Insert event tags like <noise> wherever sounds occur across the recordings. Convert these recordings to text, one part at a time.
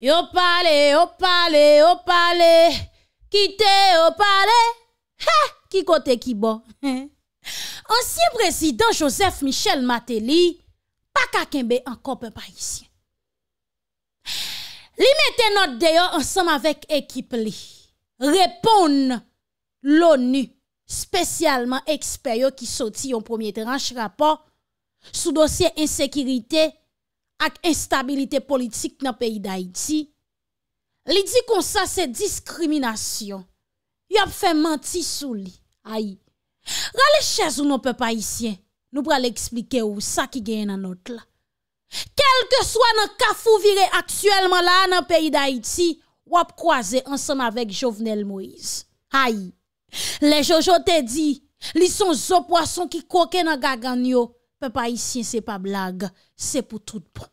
Yo pale, yo pale, yo pale, ki te yo pale, ha, ki kote ki bo. <laughs> Ansiye prezident Joseph Michel Maté li, pa kakenbe an kopen parisyen. Li metenot deyo ansam avek ekip li. Repon l'ONU, spesyalman eksper yo ki soti yon premier tranche rapor, sou dosye insekirite, ak instabilite politik nan peyi da iti, li di kon sa se diskriminasyon, yop fe manti sou li, ay, rale chez ou non pe pa isyen, nou prale eksplike ou sa ki gen nanot la, kelke swa nan kafou vire aksyelman la nan peyi da iti, wap kwaze ansan avek Jovenel Moise, ay, le Jojo te di, li son zo poason ki koke nan gagan yo, Pe pa isyen se pa blag, se pou tout bon.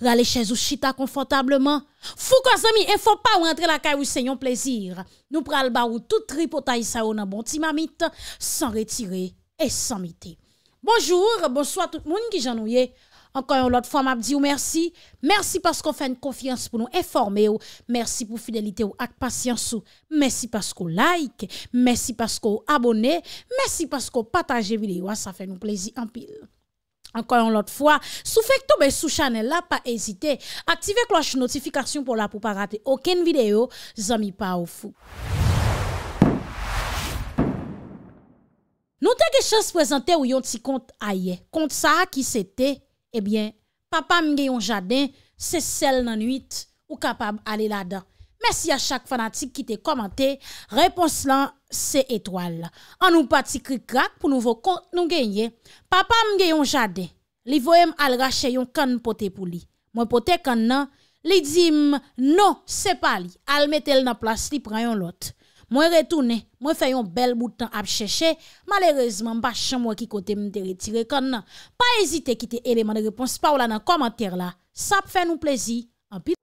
Rale chèz ou chita konfantableman. Fou kwa zami, en fò pa ou rentre la kaj ou se nyon plezir. Nou pral ba ou tout tri pota bon isa ou nan bon ti mamit, san retire et san mite. Bonjour, bonsoit tout moun ki janouye. Ankoy ou lot fòm ap di ou mersi. Mersi paskou fèn konfians pou nou enforme ou. Mersi pou fidelite ou ak pasyans ou. Mersi paskou like. Mersi paskou abone. Mersi paskou pataje videyo. A sa fè nou plezit anpil. Ankon yon lot fwa, sou fèk tou bè sou chanel la pa ezite, aktive kloche notifikasyon pou la pou pa rate oken videyo, zan mi pa ou fou. Non te ge chan se pwesante ou yon ti kont eh a ye, kont sa ki se te, ebyen, papa mge yon jaden se sel nan 8 ou kapab ale la dan. Mersi a chak fanatik ki te komante, repons lan anon. se etwal la. An nou pati krik krak pou nou genye. Papa m genyon jade, li voem al rache yon kan pote pou li. Mwen pote kan nan, li jim no se pali, al metel nan plas li pran yon lot. Mwen retoune, mwen fay yon bel moutan ap cheche, malerezman bachan mwen ki kote m de retire kan nan. Pa ezite kite eleman de repons pa ou la nan komantere la. Sa pfe nou plezi. An pi.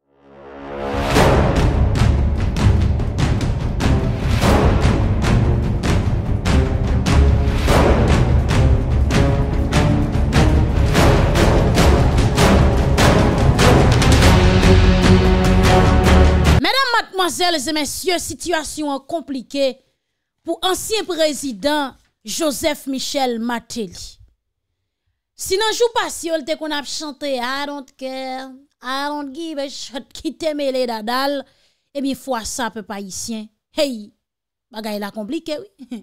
Parzèl, zè mè sè, situasyon an komplike pou ansyen prezidant Joseph Michel Maté li. Si nan jou eh <laughs> pas yol te kon ap chante, a don t'ke, a don t'gi, bechot, ki teme le dadal, e mi fwa sa pe pa yisyen. Hey, bagay la komplike, oui.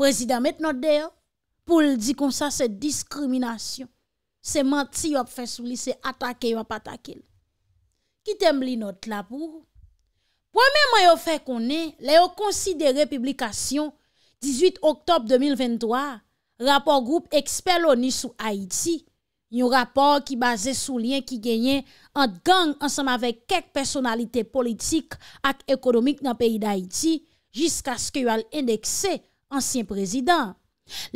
Prezidant, met not deyo, pou l di kon sa se diskriminasyon. Se manti, wap fè sou li, se atake, wap atake li. Ki teme li not la pou ou? Kwa men mwen yo fe konen, le yo konside republikasyon 18 oktob 2023, rapor group eksper louni sou Haiti. Yon rapor ki base sou lien ki genyen ant gang ansam avek kek personalite politik ak ekonomik nan peyi d'Haiti jiska sk yo al indekse ansyen prezident.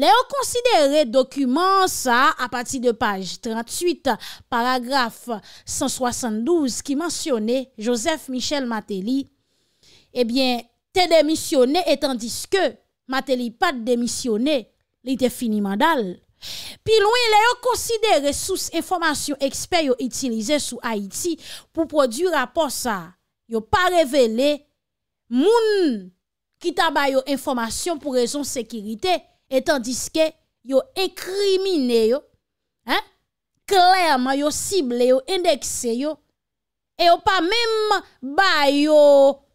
Lè yo konsidere dokumen sa a pati de page 38 paragraf 172 ki mensyone Joseph Michel Mateli Ebyen eh te demisyone etan diske Mateli pat demisyone li te fini mandal Pi lwen lè yo konsidere souse informasyon eksper yo itilize sou Haiti pou produ rapor sa Yo pa revele moun ki tabay yo informasyon pou rezon sekirite Etandiske, yo ekrimine yo, klerman yo sible yo, indekse yo, e yo pa menm ba yo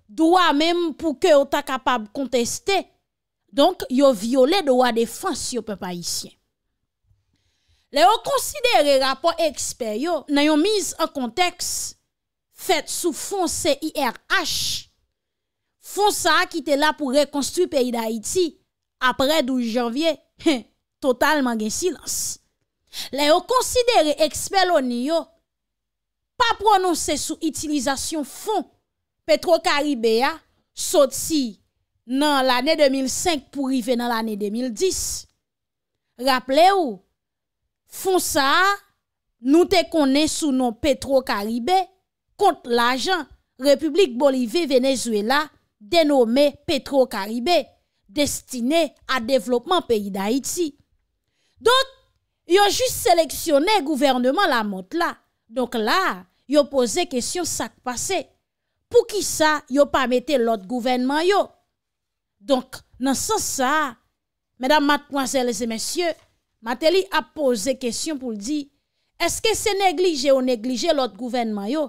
doa menm pou ke yo ta kapab konteste, donk yo viole doa defans yo pe pa isyen. Le yo konsidere rapor eksper yo, nan yo miz an konteks fet sou fon CIRH, fon sa ki te la pou rekonstrui peyi da iti, apre 12 janvye, he, totalman gen silans. Le yo konsidere eksper lo ni yo, pa prononse sou itilizasyon fon, petro-karibe ya, sot si nan l'anè 2005 pou rive nan l'anè 2010. Raple yo, fon sa, nou te konen sou non petro-karibe, kont la jan, Republik Bolive Venezuela, denome petro-karibe. destine a devlopman peyi d'Haïti. Donk, yo jist seleksyonè gouvernement la mot la. Donk la, yo pose kèsyon sak pase. Pou ki sa, yo pa mette lot gouvernement yo. Donk, nan san sa, mèdam matponseles et mèsyè, Mateli a pose kèsyon pou l'di, eske se neglije ou neglije lot gouvernement yo?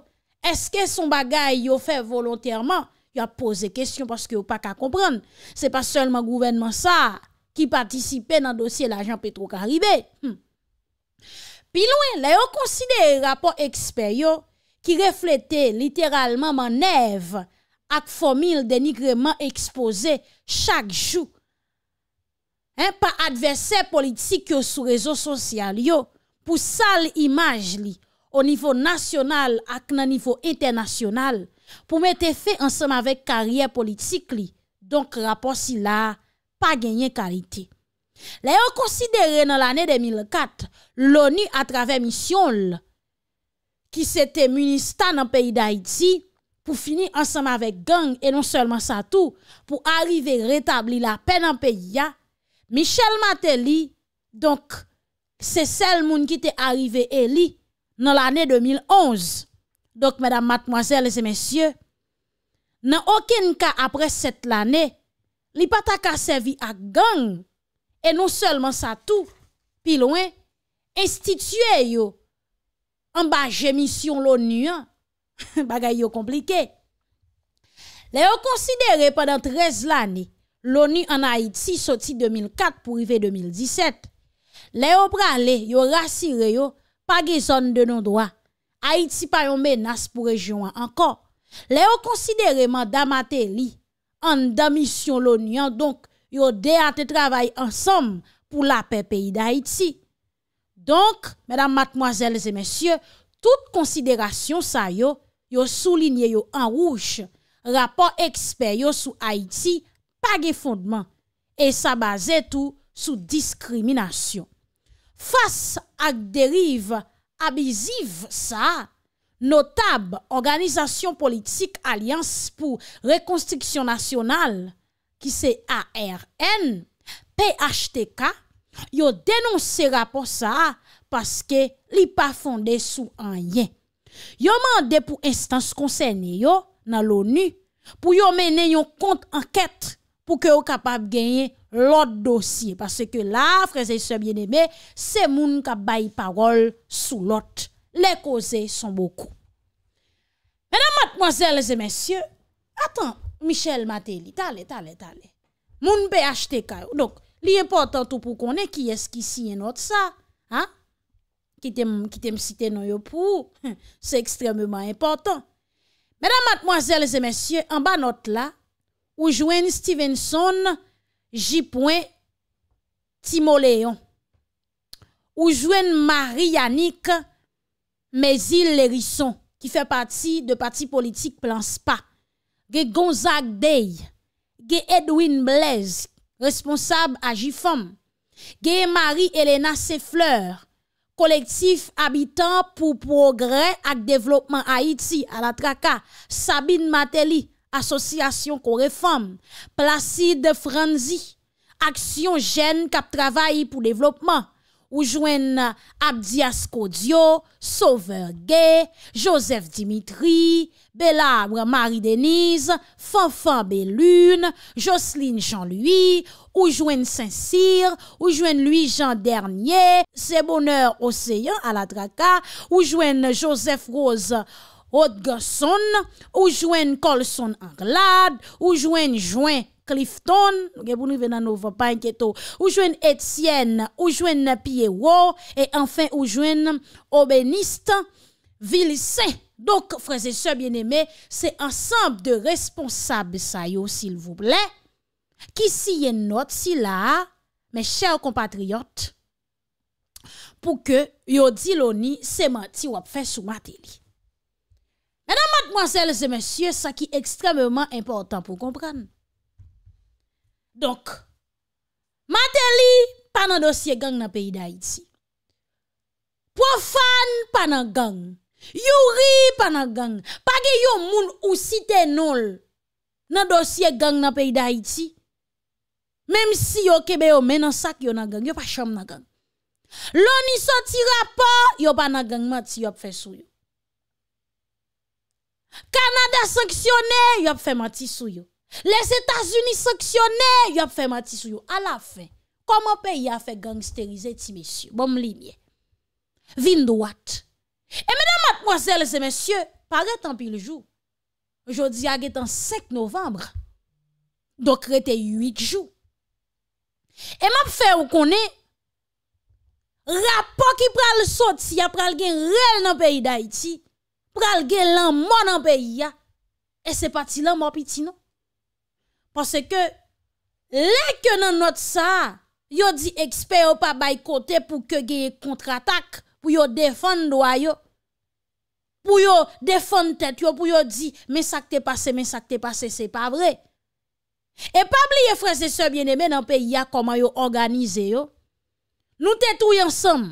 Eske son bagay yo fè volontèrman Hmm. yo a pose kestyon paske yo pa ka komprende. Se pa selman gouvenman sa ki patisipe nan dosye la jan petro karibè. Pi louen, la yo konside rapor eksper yo ki reflete literalman man ev ak fomil denigreman ekspose chak jou. Pa advesè politik yo sou rezo sosyal yo pou sal imaj li o nivou nasyonal ak nan nivou internasyonal pou mè te fè ansèm avèk karyè politik li, donk rapò si la pa genyen karite. Lè yon konsidere nan l'anè 2004, l'ONU a travè mission lè, ki se te munistan nan peyi d'Haïti, pou fini ansèm avèk gang, e non sèlman sa tou, pou arrive retabli la pen nan peyi ya, Michel Maté li, donk se sel moun ki te arrive e li, nan l'anè 2011, Dok, madame, mademoiselles et messieurs, nan oken ka apres set l'année, li pata ka servi ak gang e nou selman sa tou, pi louen, instituye yo an ba jemisyon l'ONU an, <laughs> bagay yo komplike. Le yo konsidere pendant trez l'année, l'ONU an Haiti soti 2004 pou rive 2017, le yo prale yo rasi re yo pa ge zon de nou doa Haïti pa yon menas pou rejouan ankon. Le yon konsidereman damate li, an damisyon lounian, donk yon deyate travay ansam pou la pe peyi da Haïti. Donk, medan matmoazèl zè mèsyè, tout konsidèrasyon sa yon, yon souline yon an rouch, rapor eksper yon sou Haïti, pa ge fondman, e sa bazè tou sou diskriminasyon. Fas ak deriv, Abisiv sa, notab Organizasyon Politik Alyans pou Rekonstriksyon Nasyonal ki se ARN, PHTK, yo denonsera pou sa paske li pa fonde sou an yen. Yo mande pou instans konsen yo nan l'ONU pou yo mene yon kont anket pou ke yo kapab genye anken. l'autre dossier. Parce que là, frères et sœurs bien-aimés, c'est moun qui bail parole sous l'autre. Les causes sont beaucoup. Mesdames, mademoiselles et messieurs, attends, Michel Matéli, t'allez, t'allez, t'allez. Moun PHTK. Donc, l'important tout pour qu'on qui est-ce qui signe notre ça. Hein? Qui t'aime citer non pour <laughs> C'est extrêmement important. Mesdames, mademoiselles et messieurs, en bas note là, où jouen Stevenson, J. Timoléon. Ou jouen Marie Yannick Mézil Lérisson, qui fait partie de parti politique Plan SPA. Ge Gonzague Dey, ge Edwin Blaise, responsable à JFOM. Ge marie Elena Sefleur, collectif habitant pour progrès et développement Haïti à la Traka. Sabine Mateli, asosyasyon korefam, placide franzi, aksyon jen kap travay pou devlopman, ou jwen Abdias Kodjo, Sauveur Gay, Joseph Dimitri, Belabre Marie-Denise, Fanfan Belune, Jocelyne Jean-Louis, ou jwen Saint-Cyr, ou jwen Louis-Jean Dernier, Sebonheur Oseyan ala Draka, ou jwen Joseph Rose Oseyan, Odgason, oujwen Kolson Anglade, oujwen Jouen Clifton, oujwen Etienne, oujwen Napiewo, et enfin oujwen Obeniste Vilsen. Donc, frères et soeurs, bien-aimés, c'est ensemble de responsables ça, yo, s'il vous plaît, qui s'il y en note, s'il y a, mes chers compatriotes, pou que yo dit l'oni, s'est menti, wap fès ou maté li. E nan matmoselle se mesye, sa ki ekstremement important pou kompran. Dok, maten li, pa nan dosye gang na peyi da iti. Po fan, pa nan gang. You ri, pa nan gang. Page yo moun ou site nol, nan dosye gang na peyi da iti. Mem si yo kebe yo menan sak yo nan gang, yo pa chom nan gang. Lon iso ti rapa, yo pa nan gang mat si yo ap fesou yo. Kanada saksyonè, yop fè matisouyo. Les Etats-Unis saksyonè, yop fè matisouyo. A la fè, koman pe y a fè gangsterize ti mesyò? Bon mlimye. Vin do wat. E menè matmosele se mesyò, pare tan pi ljou. Jodi agè tan 5 novembre. Dok rete 8 jou. E map fè w konè, rapò ki pral sot si ap pral gen rel nan pe y da iti, pral gen lan moun an peyi ya, e se pati lan moun piti nan. Pase ke, lek yo nan not sa, yo di eksper yo pa baykote pou ke geye kontratak, pou yo defon doa yo, pou yo defon tet yo, pou yo di, men sakte pase, men sakte pase, se pa vre. E pa bli yo frese se biene men an peyi ya, koman yo organize yo, nou te touye ansam,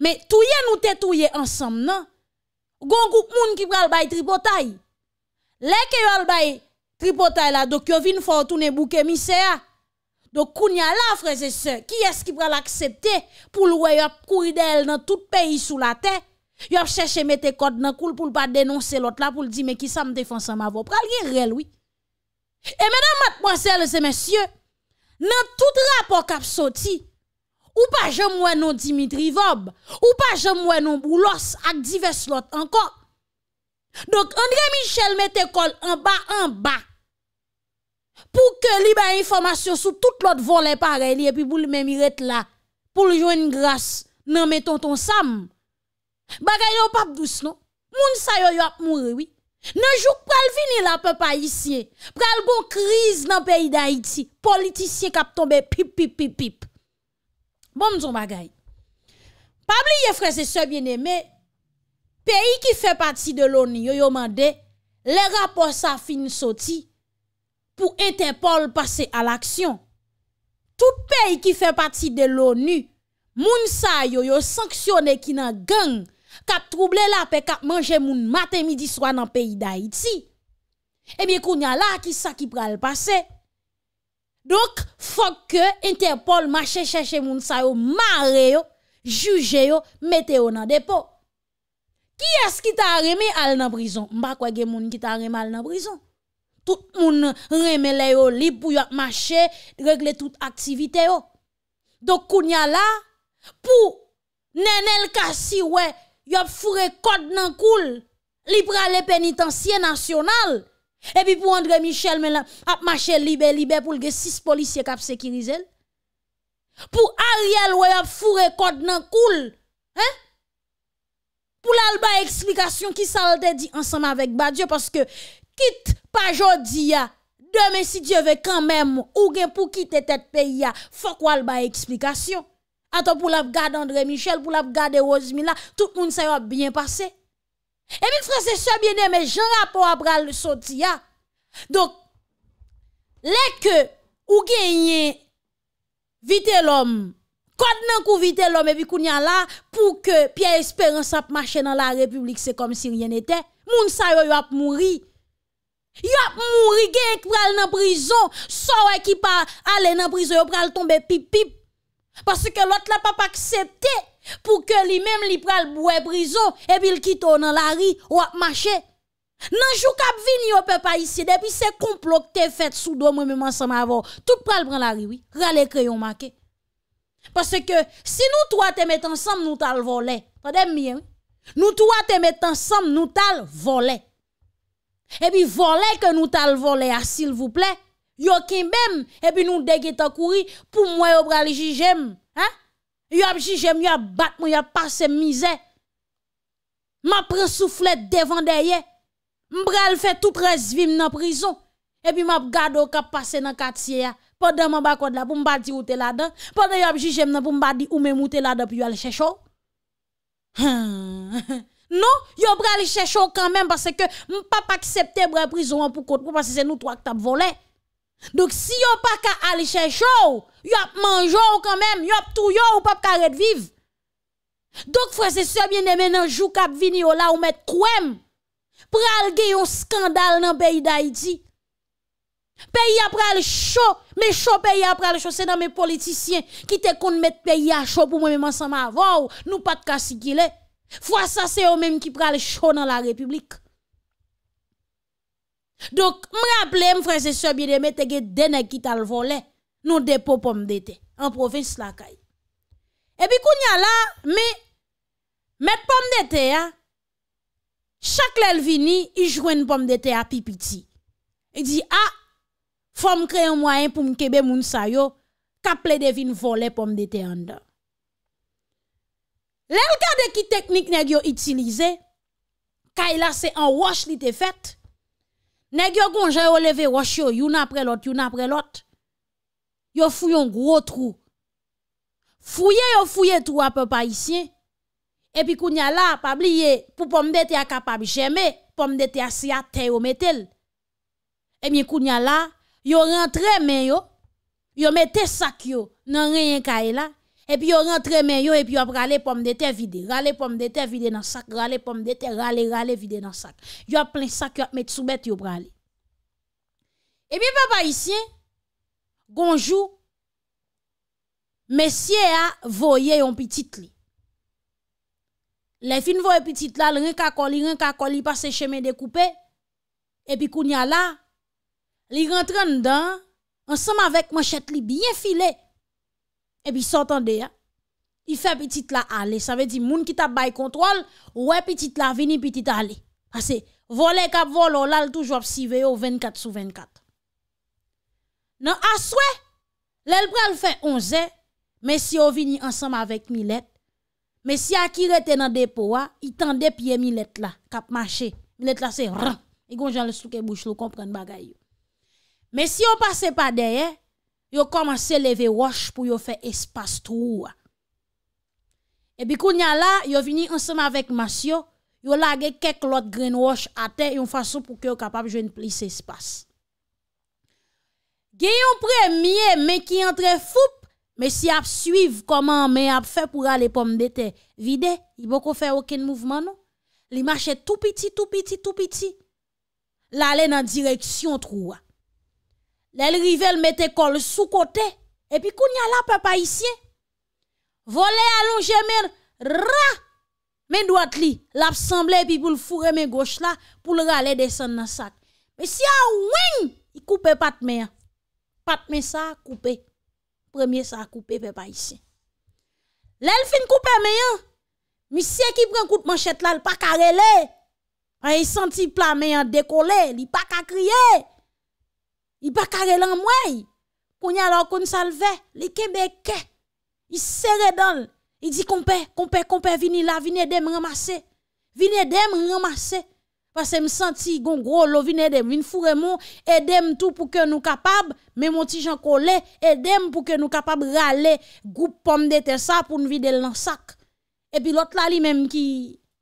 me touye nou te touye ansam nan, gon groupe moun qui pral bay tripotay. Lè ke yo al bay tripotay la, donc yo vin fò tourner émissaire. Donc kounya la frères et sœurs, qui est-ce qui pral accepter pour le yo courir d'elle dans tout pays sous la terre? Yo chercher mettre code dans coul pour pas dénoncer l'autre là pour dire mais qui ça me défend ça m'avo pral gen oui. Et mesdames mademoiselles et messieurs, dans tout rapport qui sorti Ou pa jem mwen nou Dimitri Vob? Ou pa jem mwen nou Boulos ak divers lot anko? Dok André Michel met ekol anba anba pou ke libe informasyon sou tout lot volen pareli epi pou li mwen miret la pou ljouen grase nan mwen tonton Sam. Bagay yo pap dous nou, moun sayo yo ap mou rewi. Nan jouk pral vini la pe pa isye, pral bon kriz nan peyi da iti, politisye kap tombe pip pip pip pip. Bon mzon bagay, pabli ye freze sebyen eme, peyi ki fe pati de l'ONU yo yo mande, le rapor sa fin soti pou ete pol pase al aksyon. Tout peyi ki fe pati de l'ONU, moun sa yo yo sanksyone ki nan gen, kap trouble la pe kap manje moun maten midi swan nan peyi da iti. Ebyen koun ya la ki sa ki pral pase. Dok, fok ke Interpol mache chèche moun sa yo mare yo, juje yo, mete yo nan depo. Ki es ki ta reme al nan brison? Mbak wè gen moun ki ta reme al nan brison. Tout moun reme le yo li pou yo mache, regle tout aktivite yo. Dok, kounya la pou nenel kasi we, yo fure kod nan koul, libra le penitensye nasyonal. Et puis pour André Michel, mais a marché libre, libre pour le 6 policiers qui ont sécurisé. Pour Ariel, ou a fourré code dans cool. Hein? Pour l'alba explication qui salte dit ensemble avec Badieu parce que quitte pas aujourd'hui demain si Dieu veut quand même ou bien pour quitter tête pays il faut qu'on une explication. Attends pour la garder André Michel, pour la garder Rosemila, tout le monde ça bien passé E min franse sebyenem e jen rapo a bral sou diya. Dok, lek ou genyen vite lom, kod nan kou vite lom e vikou nyan la, pou ke piye esperans ap mache nan la republik se kom si ryen eten, moun sa yo yo ap mouri. Yo ap mouri genye k pral nan prizon, sa wè ki pa ale nan prizon yo pral tombe pipip. Paske lot la pa pa aksepte. pour que lui-même li pral boue prison et puis il quitte dans la rue ou marcher marché. Nan jou kap vini yo peuple ici depuis ces complot que t'es fait sous dos moi-même ensemble avant. Tout pral prend la rue oui, râler crayon marqué. Parce que si nous trois te met ensemble nous t'al voler. Tendez bien. Nous trois te met ensemble nous t'al voler. Et puis voler que nous t'al voler ah, s'il vous plaît. Yo kimbem et puis nous en courir pour moi yo pral juger. Hein? Il a jugé, il a battu, y a passé misère. M'a pris soufflé devant derrière. M'bra le fait tout presse vim dans prison. Et puis m'a gardé au cap passé dans quartier. Pendant m'a bakod la pour m'a dit où t'es là-dedans. Pendant y'a jugé m'a pour m'a dit ou m'a mouté là-dedans puis y'a le chèchou. Non, y'a bra le chèchou quand même parce que m'a pas accepté bra prison pour kote parce que c'est nous trois qui t'a Donc si y'a pas qu'à aller chercher, Yo ap manjou kan men, yo ap tou yo ou pap karet viv. Dok fwese sobyen de men nan jou kap vini ou la ou met kouem, pral ge yon skandal nan peyi da iti. Peyi ap pral chou, me chou peyi ap pral chou, se nan me politisyen ki te kon met peyi a chou pou mwen men san ma avou, nou pat kasi ki le. Fwa sa se yo men ki pral chou nan la republik. Dok m raple m fwese sobyen de men te ge dene ki tal vole. Nou depo pom dete An provins la kay Ebi koun ya la Met pom dete ya Chak lel vini I jwen pom dete ya pipiti I di a Fom kre yon mwayen pou mkebe moun sayo Kaple devin vole pom dete yon da Lel kade ki teknik Negyo itilize Kay la se an wash li te fet Negyo gonje yo leve wash yo Yon apre lot, yon apre lot Yo fou yon gro trou. Fouye yo fouye trou a papa isyen. Epi kounya la, pabliye, pou pom dete akapab jeme, pom dete asya ten yo metel. Emi kounya la, yo rentre men yo, yo mette sak yo nan reyen kaela, epi yo rentre men yo, epi yo prale pom dete vide, rale pom dete vide nan sak, rale pom dete rale, rale vide nan sak. Yo ap plen sak yo ap met soubet yo prale. Epi papa isyen, Gonjou, messieurs a voyé yon petit. li. Le fin voye petit, la, le ren kakoli, ren découpés. Et puis quand puis kounya la, li rentre dedans ensemble avec manchet li bien file, puis s'entende ya. il fait petit la aller. Ça veut dire, moun ki ta bay kontrol, wè petit la vini, que voler que, vole kap volo, là, toujours psive au 24 sur 24. Nan aswe, lèl prèl fè onze, mè si yo vini ansam avèk milèt, mè si akire te nan depo wa, i tan depye milèt la, kap mache, milèt la se rè, i gon jan le souke bouch lou komprene bagay yo. Mè si yo pase pa deye, yo komanse leve wash pou yo fè espas tou wa. E bikou nyan la, yo vini ansam avèk masyo, yo lage kek lot green wash ate, yo fason pou ki yo kapab jwen plis espas. Gye yon pre miye men ki yon tre foup, men si ap suiv koman men ap fe pou rale pom dete, vide, yi bo ko fe oken mouvman nou. Li mache tou piti, tou piti, tou piti. La le nan direksyon trouwa. Le li rive l mette kol sou kote, epi kou nye la pe pa isye. Vole alonje men ra, men do atli, la ap semble epi pou l fure men goch la, pou l rale desen nan sak. Men si a weng, yi koupe pat men ya. pas mais ça coupé. Premier ça coupé peuple haïtien. L'elfin coupé meilleur. Hein, monsieur qui prend coup de manchette là, hein, il pas carrelé. Il senti plat mais hein, décollé, il pas qu'à crier. Il pas carré en moi. il y a alors qu'on salve, les Québécois. Il serraient dans Il dit compère, compère, compère, venez là, venez de me ramasser. Venez de me ramasser. Basè m senti gon gro, lo vin edèm, vin furemon, edèm tout pou ke nou kapab, mè mouti jankole, edèm pou ke nou kapab râle, goup pomme de tè sa pou nou vide lansak. E pi lot la li mèm ki,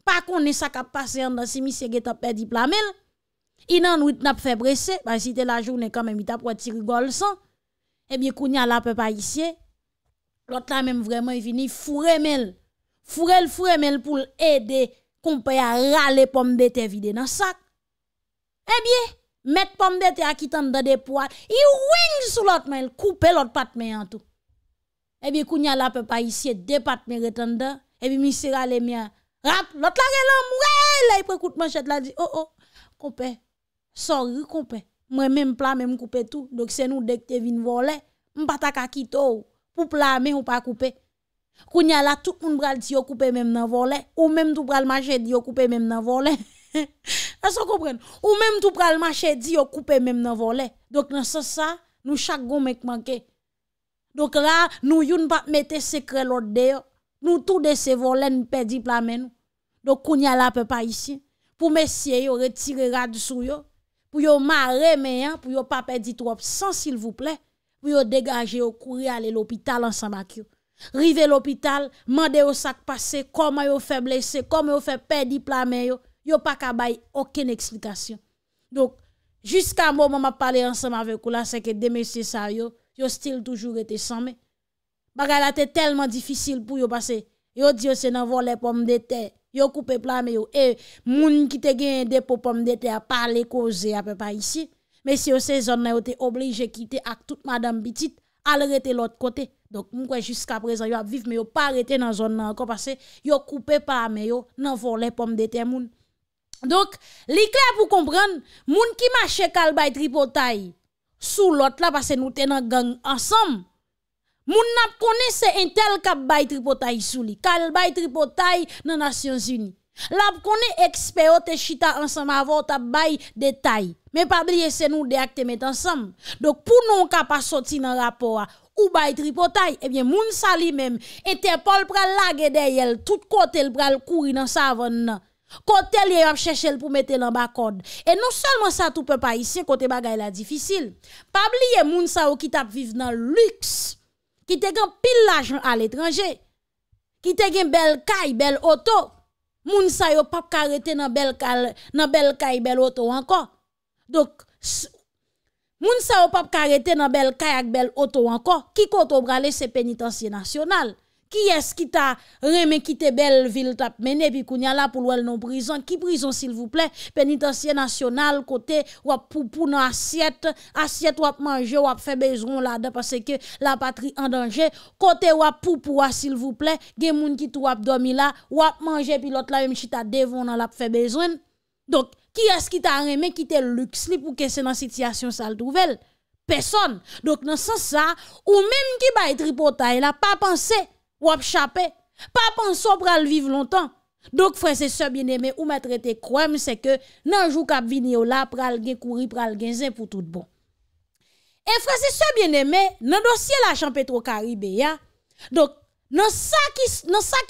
pa konè sakap pasè an dan si misye ge tapè diplamèl, inan wite nap febrese, basi te la jounè kamèm itap wè tirigol san, e eh bi kounè ala pe pa isye, lot la mèm vremen vini furemel, furel furemel pou l'èdè, Koumpe ya rale pombe te vide nan sak. Ebye, eh met pombe te akitanda de pou al. I weng sou lot men, koupe lot pat men an tou. Ebye, kounya la pe pa isye, de pat men retanda. Ebye, misi rale men, rap, lot la re lom, wè, lè, prekout man chet la di. O, o, koupe, sor, koupe, mwen men mpla men mkoupe tou. Dok se nou dek te vin volè, mpatak akitou pou plame ou pa koupe. Kounyala tout moun bral di yo koupe mèm nan vole Ou mèm tout bral manche di yo koupe mèm nan vole <laughs> Aso koupren Ou mèm tout bral manche di yo koupe mèm nan vole Dok nan se sa Nou chak gomek manke Dok la nou yon pa mette sekre lode deyo Nou tou de se vole Npèdi plamen Dok kounyala pe pa isi Pou mesye yo retire rad sou yo Pou yo mare meyan Pou yo pa pèdi trop san sil vouple Pou yo degaje yo kouri ale lopital ansan bak yo Rive l'opital, mande yo sak pase, koman yo fe blese, koman yo fe pedi plamen yo, yo pa kabay oken eksplikasyon. Donk, jiska mouman ma pale ansanm avek ou la, seke demesye sa yo, yo stil toujou rete sanme. Bagala te telman difisil pou yo pase, yo diyo se nanvole pom de te, yo koupe plamen yo, e, moun ki te genye depo pom de te a pale koze apen pa isi, me si yo se zon nan yo te oblije kite ak tout madame bitit, al rete lot kote. Donk mwen kwen jiska prezant yo ap viv me yo pa arete nan zon nan anko pase Yo koupe pa ame yo nan von le pom dete moun Donk likle ap ou kompren Moun ki mache kalbay tripotay Sou lot la pase nou tenan gang ansam Moun nap kone se entel kap bay tripotay sou li Kalbay tripotay nanasyons uni Lap kone ekspeyo te shita ansam avon tap bay detay Men pa blyese nou de ak temet ansam Donk pou non kap asoti nan rapor a ou bay tripotay, eh bien, moun li même, Interpol pral lage derrière, tout côté le pral courir dans savane Côté li a cherché pour mettre dans bas code. Et non seulement ça tout peuple haïtien côté bagay la difficile. Pas oublier moun sa ou qui tap viv dans luxe, qui te gen pile l'argent à l'étranger, qui te gen belle caille, belle auto. Moun sa yo pas arrêter dans bel caille, dans belle caille, belle auto encore. Donc Moun sa wap ap karete nan bel kayak bel oto anko, ki koto brale se penitansye nasyonal. Ki es ki ta reme kite bel vil tap mene, pi kounya la pou lwel nan prison. Ki prison sil vouple, penitansye nasyonal, kote wap poupou nan asyet, asyet wap manje, wap fe bezon la, de pase ke la patri an danje, kote wap poupou wap sil vouple, gen moun ki tou wap domi la, wap manje, pi lot la yon chita devon nan wap fe bezon. ki as ki ta reme ki te lux li pou kesen an sityasyon sal douvel. Peson. Dok nan san sa, ou menm ki bay tri potay la, pa panse, wap chapè, pa panso pral vive lontan. Dok frese se bien eme, ou ma trete kwa mse ke, nan jou kap vini yo la pral gen kouri pral gen zè pou tout bon. E frese se bien eme, nan dosye la chan petro karibè ya, dok nan sa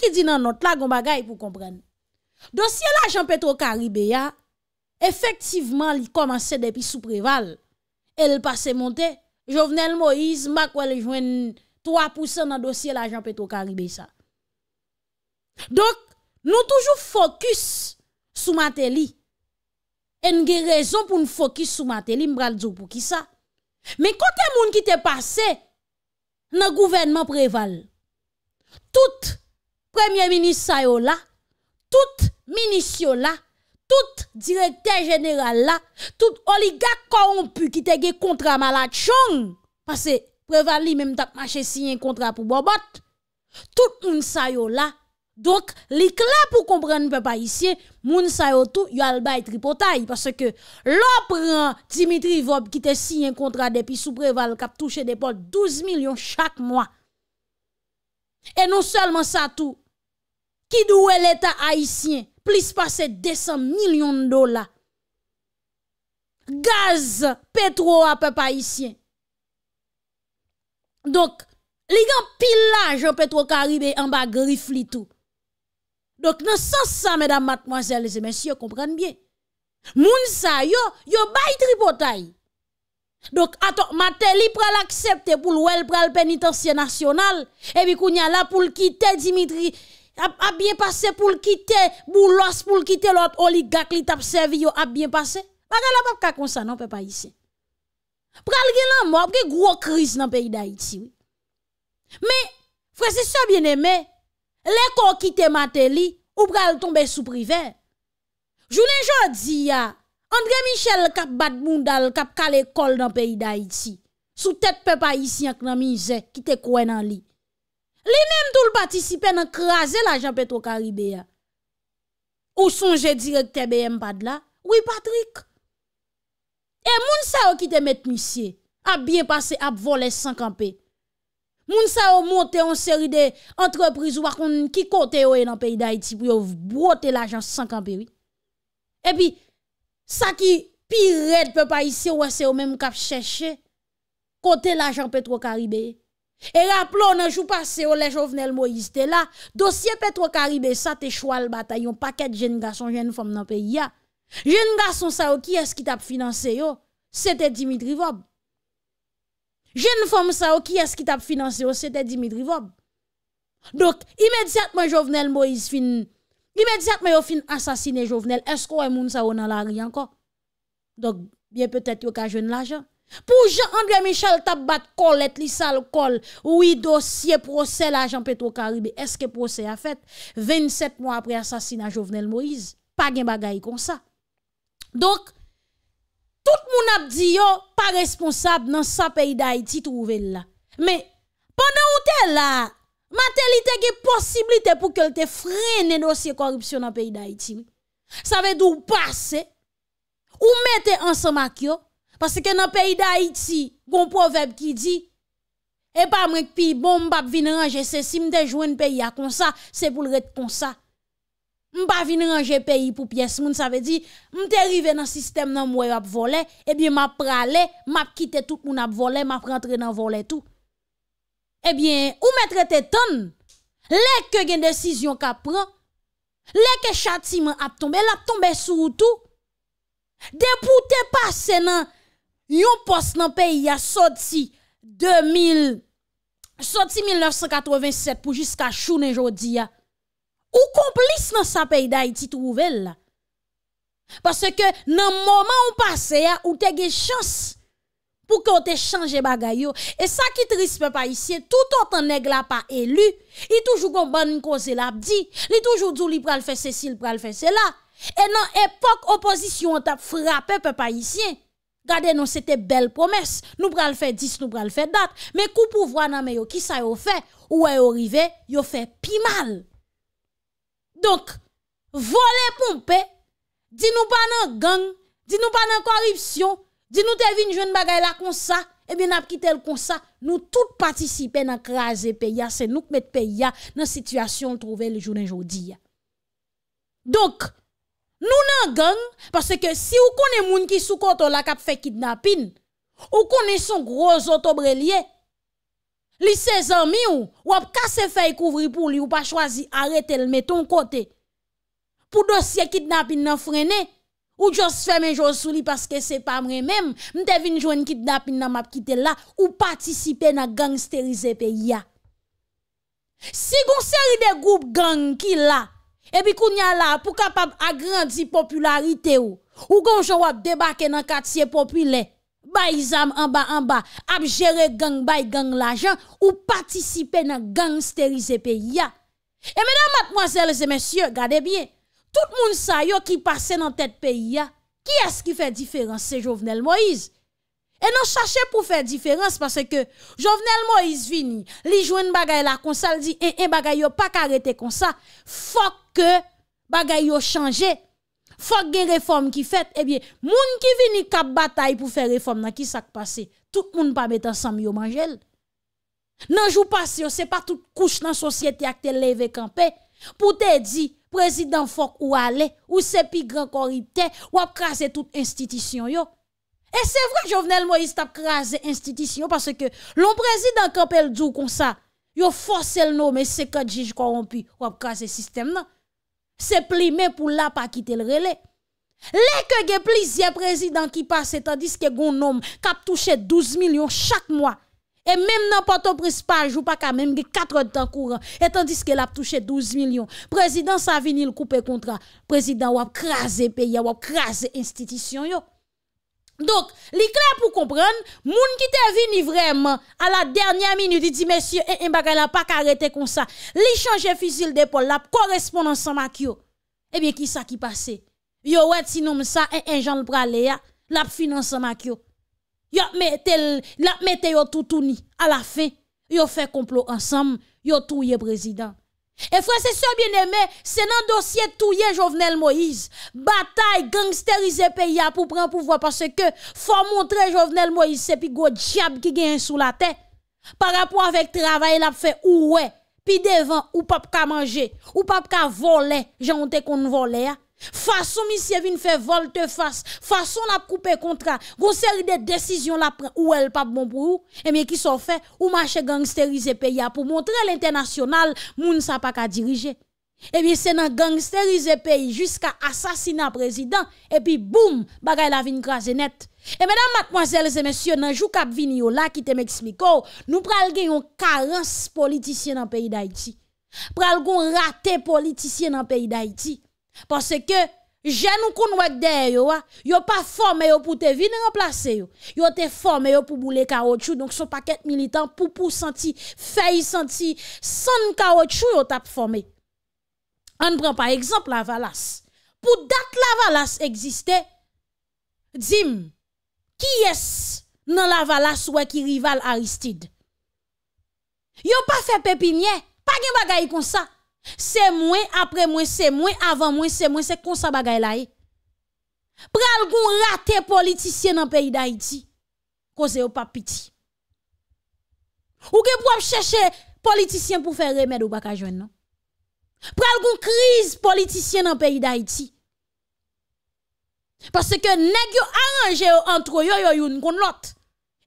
ki di nan not la gomagay pou kompren. Dosye la chan petro karibè ya, Effectivement, il commençait depuis sous préval. Elle passait monter. Jovenel Moïse, Makwel jouen 3% dans le dossier l'argent Petro-Caribé ça. Donc, nous toujours focus sur Mateli Et nous avons raison pour nous focus sur Matéli, m'bral pour qui ça. Mais quand les monde qui te passé dans le gouvernement préval, tout premier ministre là, tout ministre là, Tout direkter jeneral la, tout oligak koronpu ki te ge kontra malat chong, pase Preval li menm tak mache siyen kontra pou Bobot, tout moun sayo la, donk lik la pou komprenn pe pa isye, moun sayo tou yalbay tripotay, pase ke lopren Dimitri Vop ki te siyen kontra depi sou Preval kap touche depot 12 milyon chak mwa. E nou selman sa tou, ki douwe leta aisyen, plus passer 200 millions de dollars. Gaz, pétro à peu haïtien. Donc, les gens pillage j'en petro caribé en bas griffli li tout. Donc, dans ce sens ça, mesdames, mademoiselles et messieurs, comprennent bien. Moun sa yo, yo bay tripotay. Donc, attends, Mateli pral l'accepter pour l'ouel pral pénitencier national, et puis kounya là pour le quitter Dimitri, a, bien passé pour le quitter, boulos pour le quitter l'autre oligarque qui t'a servi yo a bien passé. la pas ka comme ça non peuple haïtien. Pral gen la mort, gen gros crise dans pays d'Haïti. Mais frère c'est ça bien aimé. Les qui quitté Mateli ou pral tomber sous privé. Jounen jodi a André Michel kap bat moundal kap fait l'école dans pays d'Haïti. Sous tête peuple haïtien qui nan misère qui te kwen Li menm tou l'batisipe nan krasè l'ajan petro karibè ya. Ou son je direk te beye mpad la? Oui, Patrick. E moun sa yo ki te met misye, ap bien pase ap vole san kampe. Moun sa yo monte an seri de entreprise wakon ki kote yo e nan peyi da iti pou yo vbote l'ajan san kampe. E pi, sa ki pi red pe pa isye wase yo menm kap chèche kote l'ajan petro karibè ya. E raplo nan chou pa se yo le jovenel Moïse te la Dosye petro karibe sa te chou al bata yon paket jen gason jen fom nan peyi ya Jen gason sa yo oh, ki eski tap finanse yo oh? Se te dimitri vob Jen fom sa yo oh, ki eski tap finanse yo se te dimitri vob Dok imediatman jovenel Moïse fin Imediatman yo fin asasine jovenel Esko wè moun sa yo nan la ri anko Dok biye petet yo ka jen la jen Pou Jean-André Michel tabat kol et lisal kol Ou i dosye prosè la Jean-Petro Karibé Eske prosè a fèt 27 moun apre asasina Jovenel Moïse Pa gen bagay kon sa Dok Tout moun ap di yo Pa responsab nan sa peyda iti trouvel la Me Pendan ou te la Matelite ge posibilite pou ke lte frene dosye korupsyon nan peyda iti Sa ve dou pase Ou mete ansa mak yo Pase ke nan peyi da Haiti, konpon veb ki di, e pa mwen ki pi, bon mwen pa vin ranger se si mwen te jwenn peyi a kon sa, se pou lret kon sa. Mwen pa vin ranger peyi pou piyes moun, sa ve di, mwen te rive nan sistem nan mwen ap vole, e bien mwen ap prale, mwen ap kite tout mwen ap vole, mwen ap rentre nan vole tout. E bien, ou mwen trete ton, lek ke gen desisyon ka pran, lek ke chati mwen ap tombe, el ap tombe sou ou tou, depoute pasen nan Yon pos nan peyi ya soti 1987 pou jiska chounen jodi ya, ou komplis nan sa peyi da iti trouvel la. Parce ke nan moman ou pase ya, ou te ge chans pou kon te chanje bagay yo. E sa ki tris pe pa isye, tout an ton neg la pa elu, i toujou kon ban nou kon zel ap di, li toujou djou li pral fese si, li pral fese la. E nan epok opozisyon ta frape pe pa isye, Gardez non, c'était belle promesse. Nous pral faire 10, nous pral faire date. Mais kou pouvoir nan mais qui ça yo fait ou est arrivé, yo fait pi mal. Donc voler pompe, dis nous pas nan gang, dis nous pas nan corruption, dis nous t'es vinn jeune bagay la comme ça. Eh bien, nous tel comme ça, nous tous participons à craser le pays. C'est nous qui mettons le pays dans la situation trouvée le jour jodi Donc, Nou nan gang, pase ke si ou kone moun ki sou koto la kap fe kidnapin, ou kone son grozot obre liye, li se zanmi ou, wap kase fe kouvri pou li ou pa chwazi arete l meton kote, pou dosye kidnapin nan frene, ou jos fe menjou sou li paske se pa mre mem, mte vin jwen kidnapin nan map kite la, ou patisipe nan gangsterize pe ya. Si goun seri de goup gang ki la, Et puis, qu'on y pour capable agrandir popularité ou, ou gonjon wap débarquer dans quartier populaire, bay en bas en bas, gang bay gang l'argent ou participer dans gangsteriser pays Et mesdames, mademoiselles et messieurs, regardez bien, tout le monde sa yo qui passe dans tête pays qui est-ce qui fait différence? C'est Jovenel Moïse. E nou chache pou fè diférense, pase ke Jovenel Moïse vini, li jwen bagay la konsal, di en eh, eh, bagay yo pa karete konsal, fok ke bagay yo chanje, fok gen reform ki fèt, ebyen, eh moun ki vini kap batay pou fè reform nan ki sak pase, tout moun pa met ansam yo manjel. Nan jou pase yo, se pa tout kouch nan sosyete akte leve kampe, pou te di, prezident fok ou ale, ou se pi gran korite, ou ap krasè tout institisyon yo, E se vre Jovenel Moïse tap kraze institisyon Pase ke loun prezident kapel djou kon sa Yo force l nou me se kajij koronpi Wap kraze sistem nan Se pli men pou la pa kite l rele Le ke ge pli zye prezident ki pase Etan diske goun noum kap touche 12 milyon chak mwa E menm nan poto prispaj ou pa ka menm ge 4 otan kouran Etan diske lap touche 12 milyon Prezident sa vini l koupe kontra Prezident wap kraze peya, wap kraze institisyon yo Donc, l'éclair pour comprendre, moun qui te vini vraiment à la dernière minute, il dit, monsieur, un eh, eh, bagay n'a pas arrêté comme ça. Li change fusil d'épaule, la correspondance en yo. Eh bien, qui ça qui passe? Yo, ouais, sinon ça, un eh, Jean le pralé, la finance en makio. Yo, mettez, la mettez yo tout ni. À la fin, yo fait complot ensemble, yo touye président. E fwa se so bien eme, se nan dosye touye Jovenel Moïse, batay gangsterize pe ya pou pren pouvo parce ke fwa montre Jovenel Moïse se pi go diab ki gen sou la ten. Par rapport avek travay la pe fe ouwe, pi devan ou pap ka manje, ou pap ka vole, jan wote kon vole ya. Façon monsieur vient faire volte face, façon la couper contrat, gon série de décisions la prend ou elle pas bon pour ou, et eh bien qui sont fait ou marché gangsteriser pays pour montrer l'international moun sa pas ka diriger. Et eh bien c'est dans gangsteriser pays jusqu'à assassinat président et puis boum, bagay la vin craser net. Et eh, mesdames, mademoiselles et messieurs, dans jour cap vini là qui te m'explique, oh, nous pral une carence politicien dans pays d'Haïti. Pral gon raté politicien dans pays d'Haïti. Parce que je nous wèk derrière yo, hein, yo pas formé yo pour te venir remplacer yo. Yo te formé yo pour bouler caoutchouc donc son paquet militant pour pour senti feuille senti sans caoutchouc yo t'a formé. On prend par exemple la Valas. Pour date la Valas existait, dim qui est dans la Valas ou qui rival Aristide. Yo pas fait pépinière, pas gen bagay comme ça. Se mwen, apre mwen, se mwen, avan mwen, se mwen, se konsa bagay la e. Pral goun rate politisyen nan peyi da iti, koze yo pap piti. Ou ke pou ap cheshe politisyen pou fe remèd ou baka jwen nan. Pral goun kriz politisyen nan peyi da iti. Parce ke neg yo aranje yo antro yo yo yon kon lot,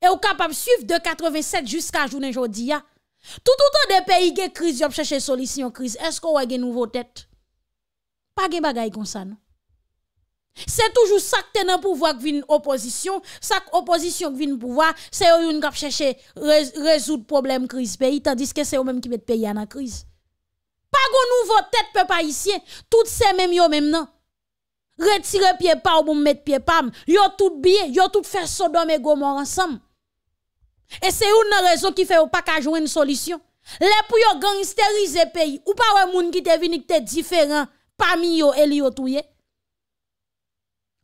e yo kapap suiv de 87 jusqu'a jounen jodi ya. Tout autant des pays qui ont crise, ils chercher solution crise. Est-ce qu'on a une nouvelle tête Pas de bagaille comme ça, C'est toujours ça qui est dans pouvoir qui vient opposition. Ça qui opposition qui vient pouvoir, c'est eux qui à résoudre le problème crise pays, tandis que c'est eux-mêmes qui mettent pays en crise. Pas de nouvelles tête, peuple haïtien. Tout c'est même yon même non. Retirez pied pas ou mettre pied ils ont tout bien, ont tout fait sodome et Gomorrah ensemble. Et c'est une raison qui fait ou pas qu'à jouer une solution. Les pour yon le pays, ou pas un moun qui te vini te différent, parmi eux et yon touye.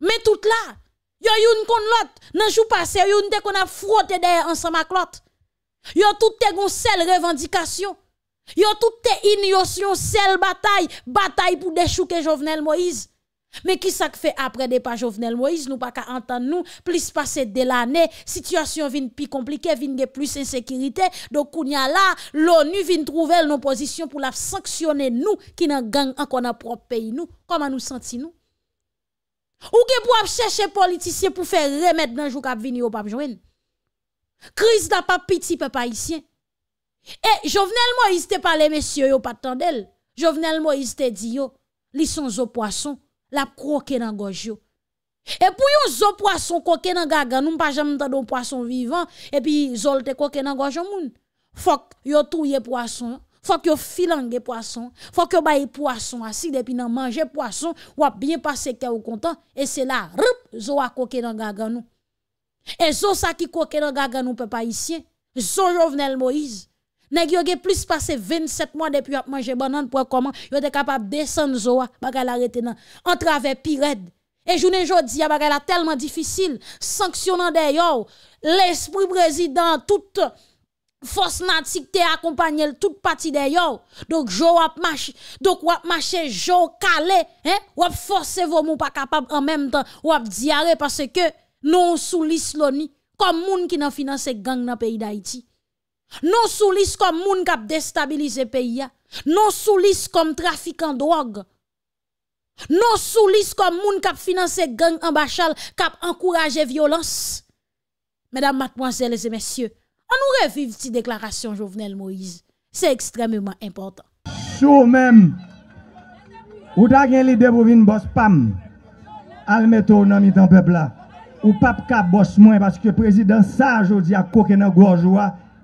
Mais tout là, yon yon kon l'autre, nan jou passé, yon te kon a frotté derrière ensemble avec l'autre. Yo tout te gon seule revendication. Yo tout te in yon seule bataille, bataille pour déchouer Jovenel Moïse. Men ki sak fe apre de pa Jovenel Moïse, nou pa ka antan nou, plis pase de la ne, sityasyon vin pi komplike, vin ge plis ensekirite, do kounya la, l'ONU vin trouvel nou posisyon pou la sanksyone nou ki nan gang an konan prop peyi nou, koman nou santi nou? Ou ge pou ap chèche politisyen pou fe remet nan jou kap vini yo pap jwen? Kris da pa piti pe pa isyen? E, Jovenel Moïse te pale mesye yo patan del, Jovenel Moïse te di yo, lison zo poason, La koke nan goj yo. E pou yon zo poason koke nan gagan nou, mpa jam nan ta do poason vivan, e pi zol te koke nan gojan moun. Fok yo touye poason, fok yo filan ge poason, fok yo bayi poason aside, e pi nan manje poason, wap bien pa seke ou kontan, e se la, rup, zo a koke nan gagan nou. E zo sa ki koke nan gagan nou pe pa isye, zo jovnel Moise. Nèk yo ge plus pase 27 mwa depi yo ap manje banan pou a koman, yo de kapap desen zowa baka la retenan. Entrave pi red. E jounen jo diya baka la telman difisil. Sanksyonan de yo, l'esprit brezidant, tout fosnatik te akompanyel, tout pati de yo. Dok yo wap mache, dok wap mache jo kale, wap force vomo pa kapap an menm tan, wap diyare parce ke nou sou l'Isloni kom moun ki nan finanse gang nan peyi da iti. Non sous liste comme moun kap déstabiliser pays Non sous liste comme trafiquant drogue. Non sous liste comme moun kap financer gang en bachal kap encourager violence. Mesdames, mademoiselles et messieurs, on nous revive cette déclaration Jovenel Moïse. C'est extrêmement important. Sou même ou ta gen l'idée pour boss pam al metto nan mitan peuple Ou pap ka boss moins parce que président sa jodi a koke nan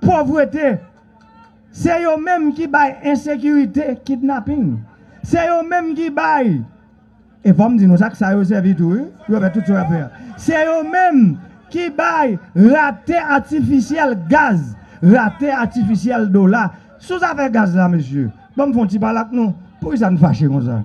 pauvreté. C'est eux-mêmes qui baillent insécurité, kidnapping. C'est eux-mêmes qui baillent. Et vous me dites nous, ça, ça vous servi tout, hein? tout C'est eux-mêmes qui baillent raté artificiel gaz, raté artificiel dollar. Sous affaire gaz là, monsieur. Bon, font petit avec nous. Pour ça nous fâche comme ça.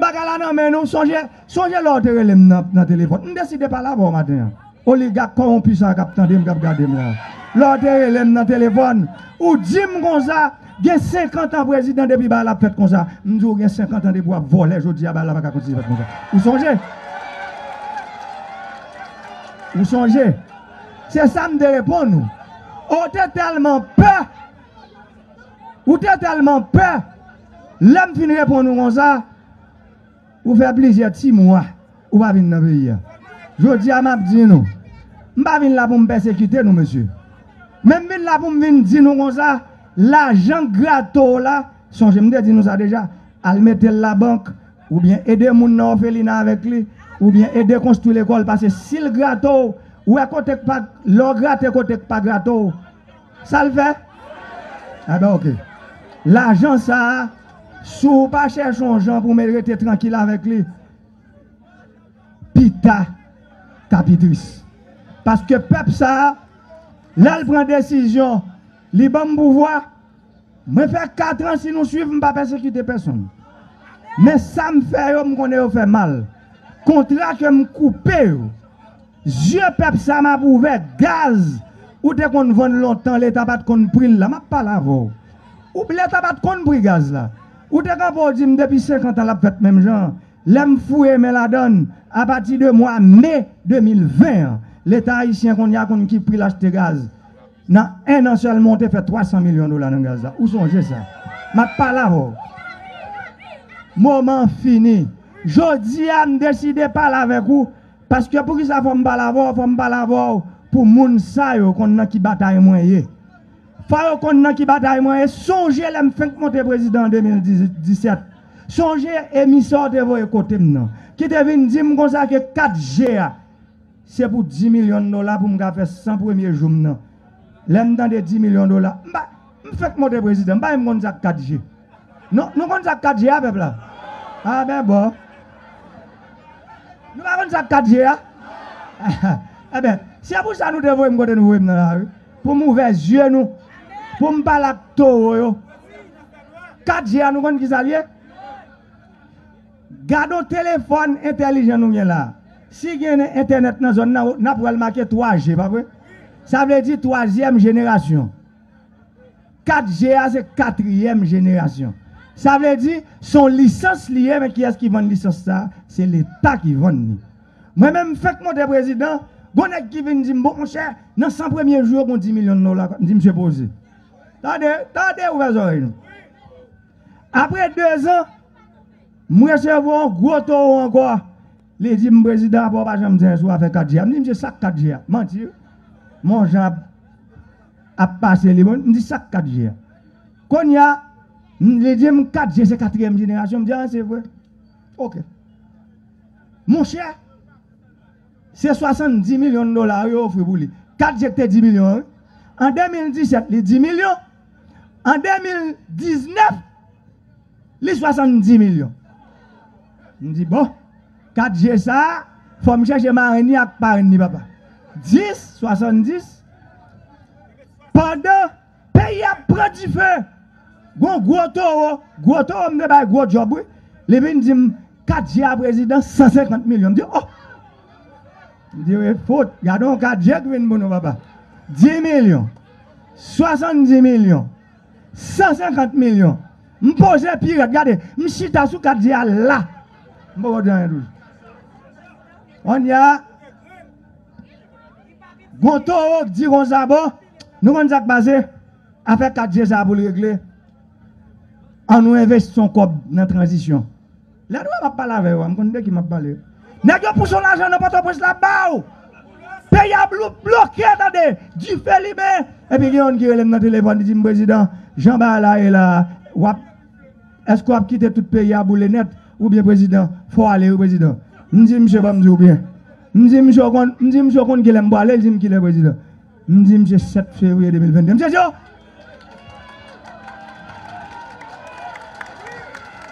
Bagala non, mais nous, songez, songez l'autre relève dans le téléphone. Nous décidez pas là bon matin. O li gak koron pisa gap tan dim, gap gade mwa. Lò te elen nan telefon, ou jim konza, gen 50 an brezid nan debi balap fet konza. Mnjou gen 50 an debi wap vole, jodi ya balap ak kontisi fet konza. Ou sonje? Ou sonje? Se sam de repon nou? Ou te talman pe? Ou te talman pe? Lem fin repon nou konza? Ou fe blizye ti mwa? Ou pa vin nan vye yon? Je dis à ma dit nous. Je ne viens pas pour me persécuter, nous, monsieur. Même viens là pour me dire nous comme ça, l'argent gratos là, songez, me dit nous ça déjà, à mettre la banque, ou bien aider mon non avec lui, ou bien aider construire l'école, parce que si le gratos, ou à côté pas, gratte côté pas gratos, ça le fait? Ah ben ok. L'argent ça, si vous pas chercher un gens pour me tranquille avec lui, pita. Parce que peuple ça, là, il prend décision, il bon pouvoir. Je fait 4 ans si nous suivons, je ne pas persécuter personne. Mais ça me fait, je fait mal. Contrat que je coupe, je peuple ça m'a prouvé, gaz. Ou t'es qu'on vend longtemps, l'État pas qu'on prix là, je pas pas là. Ou l'État pas de prix gaz là. Ou t'es qu'on dit depuis 50 ans, la fait même genre. L'aime foué, me la donne à partir de mois mai 2020. L'État haïtien qu'on y a qui pris l'acheter gaz. Dans un an seul monté fait 300 millions de dollars dans gaz. Où songez ça? Ma pas Moment fini. Jodi a décidé pas là avec vous. Parce que pour qui ça faut me parler faut me parler pour moun sa yo qu'on a qui bataille moyen. Faut qu'on a qui bataille moyen. Songez l'aime fin monte président en 2017. Sonje emisor devoye kote mnen. Ki devin di mkon sa ke 4G ya. Se pou 10 milyon dola pou mka fe 100 pou emye joun mnen. Lem tan de 10 milyon dola. Mba, mfek mwote prezident, mba yon mkon sa 4G. Non, nou kon sa 4G ya pepla? A, ben bon. Nou pa kon sa 4G ya? A, ben, se pou sa nou devoye mkote nou vwe mnen la. Pou mwen veziye nou. Pou mpa lak to yo. 4G ya nou kon ki sa liye? Gardons téléphone intelligent nous là. Si vous avez Internet dans la zone, nous le marqué 3G, pas vrai? Ça veut dire troisième génération. 4G, c'est quatrième génération. Ça veut dire, son licence liée, mais qui est-ce qui vend licence ça? C'est l'État qui vend. Moi-même, fait que mon président, Gonek qui vient dire, bon, mon cher, dans 100 premiers jours, on 10 millions de dollars, dit monsieur Posé. Attendez, tendez, ouvrez les oreilles. Après deux ans, Mwen recevons gros taux encore. Les dit, président, pour pas bah, jamais dire fait 4G. Je dis, sac 4G. Mentir. Mon Jean a passé les bonnes. Je dis, sac 4G. Quand il y a, les dit, 4G, c'est quatrième génération. Je dis, ah, c'est vrai. Ok. Mon cher, c'est 70 millions de dollars offert pour lui. 4G, c'est 10 millions. En 2017, les 10 millions. En 2019, les 70 millions. Je dis, bon, 4G ça, il faut me chercher Marini avec Parini, papa. 10, 70. Pendant, pays a pris du feu. Gon gros taureau, gros taureau, me bail gros job, oui. Les vins disent, 4G à président, 150 millions. Je dis, oh. Je dis, oui, faute. Gardons 4G qui vient pour papa. 10 millions, 70 millions, 150 millions. Je pose pire, regardez, je suis sous 4G là. On y a Gonto dit qu'on s'abonne, nous on s'est basé avec 4G ça pour régler. On nous investit son corps dans la transition. Là, nous ne pas parler avec vous, je ne qui m'a parlé. N'est-ce pour son argent, n'a pas de presse là-bas. Pays à bloqué, attendez, du fait libéré. Et puis, il y a un qui relève dans le téléphone, il dit, président, Jean-Bala est là, est-ce qu'on a quitté tout le pays à bouler net? ou bien président, faut aller au président. Je dis, monsieur, pas bien. Je dis, monsieur, je dis, monsieur, qu'on aime pas aller, je dis qu'il président. Je dis, monsieur, 7 février 2022. Monsieur,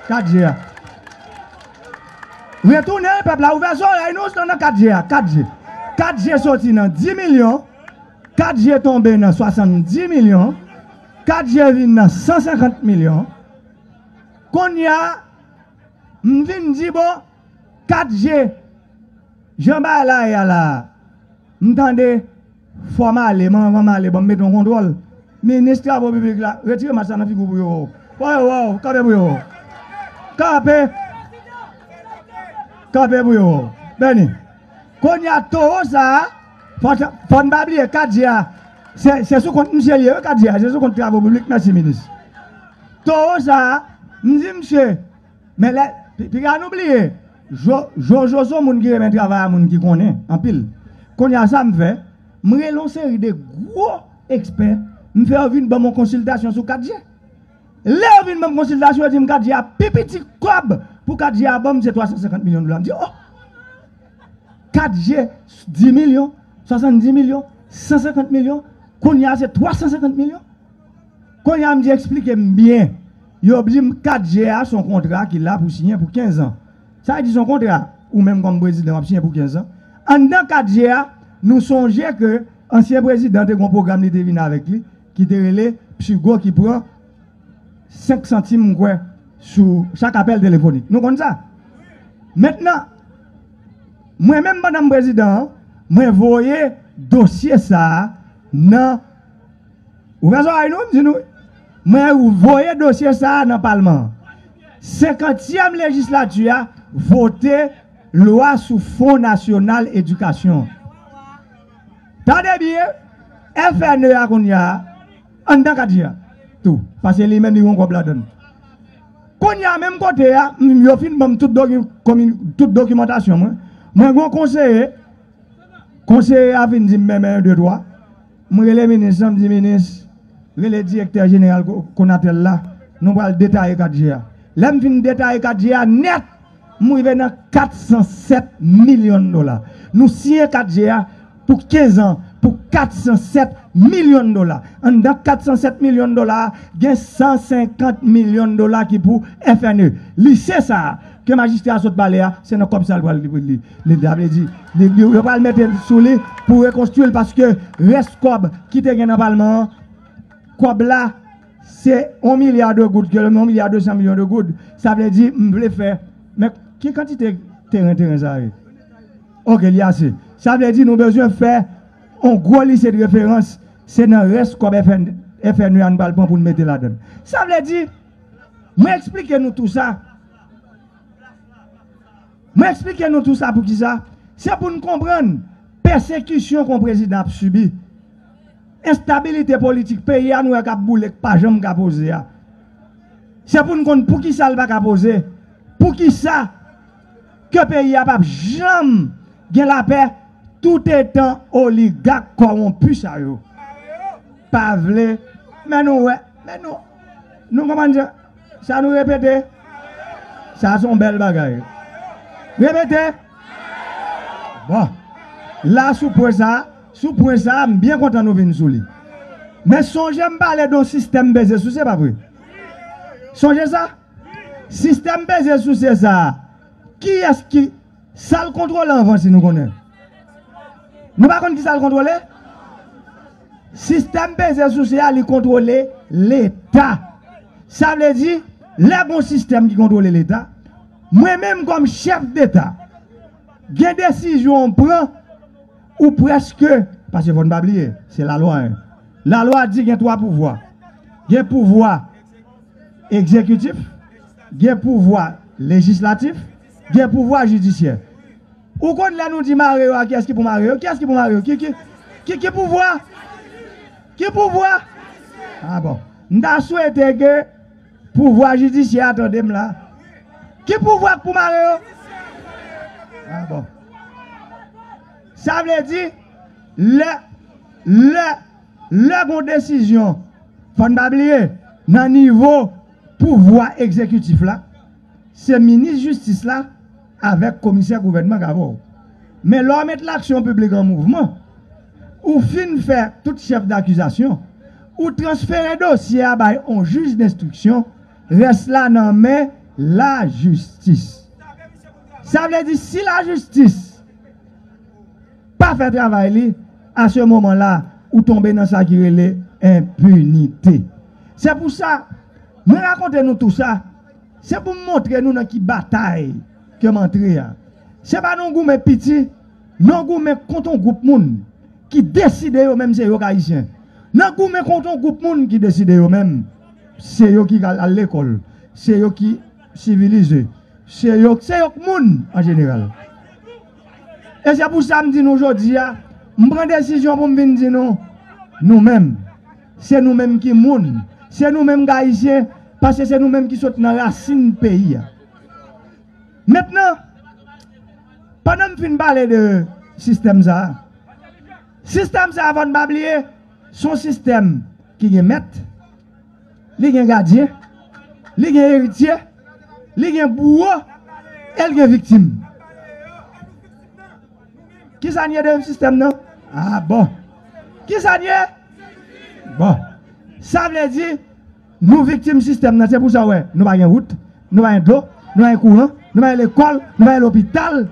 4G. Retournez, peuple, la ouverture, nous sommes dans 4G. 4G. 4G sorti dans 10 millions. 4G tombé dans 70 millions. 4G vient dans 150 millions. Qu'on y a m'vin di bon 4G jamba la ya la m'tande faut m'aller m'en m'aller bon mettre un contrôle ministre travaux publics là retire ma sana figou yo ouais ouais kabe yo kabe kabe yo beni konya to ça pas oublier 4G hein. c'est ce compte monsieur lié 4G hein. c'est ce compte travaux publics merci ministre to ça m'di monsieur mais là puis, on oublié, Jojo, c'est moun qui remet travail à moun qui connaît, en pile. Quand y a ça, me fait, me relance de gros experts, me fait venir dans mon consultation sur 4G. Là, venir dans mon consultation, dit 4G a petit cob pour 4G à c'est 350 millions de dollars. Me oh, 4G, 10 millions, 70 millions, 150 millions, qu'on y a, c'est 350 millions. Quand y a, me dit, bien. Il Yo obligé 4GA son contrat qu'il a pour signer pour 15 ans. Ça dit son contrat ou même comme président a signé pour 15 ans. En dans 4GA, nous songeons que ancien président de un programme était venu avec lui qui est relé Psygo qui prend 5 centimes sur chaque appel téléphonique. Nous comprenons ça. Maintenant, moi-même, Madame Président, moi voyais dossier ça dans. Vous voyez ça, nous, dis-nous vous voyez dossier dossier dans le parlement 50e législature vote sur le fonds National Éducation tandis bien, FNE on a an Parce que dire tout pase même il y a un la même hein, y a même côté ya, documentation conseiller a a de droit re le direkter jeneral kon atel la, nou wale detay e kadje a. Lem fin detay e kadje a net, mou i venan 407 milyon dola. Nou siye kadje a pou kezan, pou 407 milyon dola. An dan 407 milyon dola, gen 150 milyon dola ki pou FNE. Li se sa, ke majiste a sot bale a, se nan kop sal wale di pou li. Li di ap le di. Li wale mette sou li pou rekonstrule paske res kop ki te genan palman an. là, c'est 1 milliard de gouttes, 1 milliard 200 millions de gouttes. Ça veut dire, je voulais faire. Mais quelle quantité de terrain, terrain ça est? Ok, il y a assez. Ça veut dire, nous avons besoin faire un gros lycée de référence. C'est dans le reste comme FNU, en pour nous mettre là-dedans. Ça veut dire, m'expliquez expliquez-nous tout ça. m'expliquez expliquez-nous tout ça pour qui ça? C'est pour nous comprendre. Persécution qu'on président a subi. Enstabilite politik peyi anwe kap boulek pa jom kapose ya Se pou nou kon pou ki sal bak apose Pou ki sa Ke peyi apap jom Gel apè Tout etan oligak koron pu sa yo Pa vle Men nou we Men nou Nou komandze Sa nou repete Sa son bel bagay Repete Bon La sou pre sa Tout point ça, bien content nous venir sous Mais songez me parler d'un système baisé sous c'est pas vrai. Songez ça Système baisé sous c'est ça. Qui est-ce qui ça le contrôle avant si nous connaissons Nous pas qui ça le contrôle Système baisé sous c'est à contrôler l'État. Ça veut dire le bon système qui contrôle l'État. Moi-même comme chef d'État, des décisions prend ou presque, parce que vous ne pas oublier, c'est la loi. Hein. La loi dit qu'il y a trois pouvoirs. Il y a pouvoir exécutif, il y a pouvoir législatif, il y a pouvoir judiciaire. Ou quand là nous dit Mario, ah, qui est-ce qui pour Mario Qui est-ce qui pour Mario Qui qui qui, qui pouvoir Qui pouvoir Ah bon. Nous souhaité que pouvoir judiciaire attendez moi là. Qui pouvoir pour Mario Ah bon. Ça veut dire, le, le, le bon décision, faut pas oublier, dans le niveau pouvoir exécutif là, c'est ministre justice là, avec commissaire gouvernement Gabor, Mais l'homme met l'action publique en mouvement, ou fin faire tout chef d'accusation, ou transférer dossier à un juge d'instruction, reste là dans la justice. Ça veut dire si la justice pas faire travail à ce moment-là ou tomber dans sa qui impunité. C'est pour ça, nous racontons nous tout ça, c'est pour montrer nous dans qui bataille que m'entrer. Hein. Ce n'est pas nous goût piti nous goût contre un groupe moun qui décide eux même c'est eux haïtiens. Nous goût contre un groupe moun qui décide eux même c'est yo qui à l'école, c'est yo qui civilisent, c'est c'est qui monde en général. Et c'est pour ça que je dis aujourd'hui, je prends une décision pour me dire Nous-mêmes, c'est nous-mêmes qui sommes, c'est nous-mêmes qui parce que c'est nous-mêmes qui sommes dans la racine du pays. Maintenant, pendant que je parle parler de système ça, système ça, avant de m'oublier, son système qui est maître, qui est gardien, qui est héritier, qui est bourreau, elle est victime. Qui ça n'y a système, non? Ah bon. Qui ça Bon. Ça veut dire, nous victimes du système, c'est pour ça, ouais. Nous avons une route, nous avons dos, nous avons courant, nous avons l'école, nous avons l'hôpital,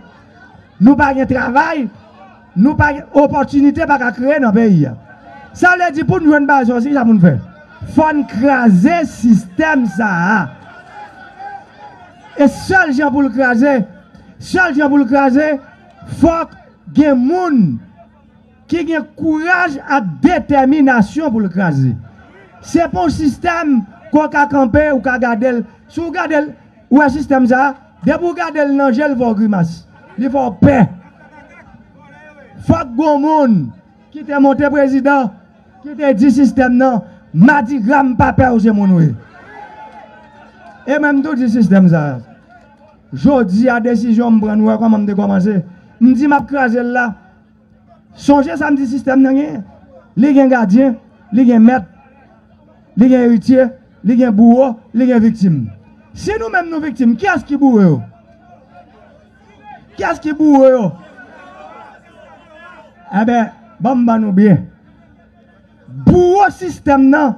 nous avons travail, nous avons opportunité pour créer dans le pays. Ça veut dire, pour nous, une base aussi, ça nous fait. Faut craser le système, ça. Et seul gens pour le craser, seul gens pour le craser, faut il mon a quelqu'un qui a le courage et détermination pour le craser. C'est n'est pas un système qu'on peut camper ou qu'on garder. Si garder ou ce système, ça, ne peut garder l'angele pour la grimace. Il faut la paix. Il faut qu'il y qui soit monté président qui dise dit ce système n'a pas de paix. Et même si on dit que ce système n'a pas de paix. décision est de prendre le droit comme on mdi map krajel la, sonje sa mdi sistem nan gen, li gen gardien, li gen met, li gen eritie, li gen bouwo, li gen viktim. Se nou menm nou viktim, kès ki bouwo? Kès ki bouwo? Ebe, bamba nou bi. Bouwo sistem nan,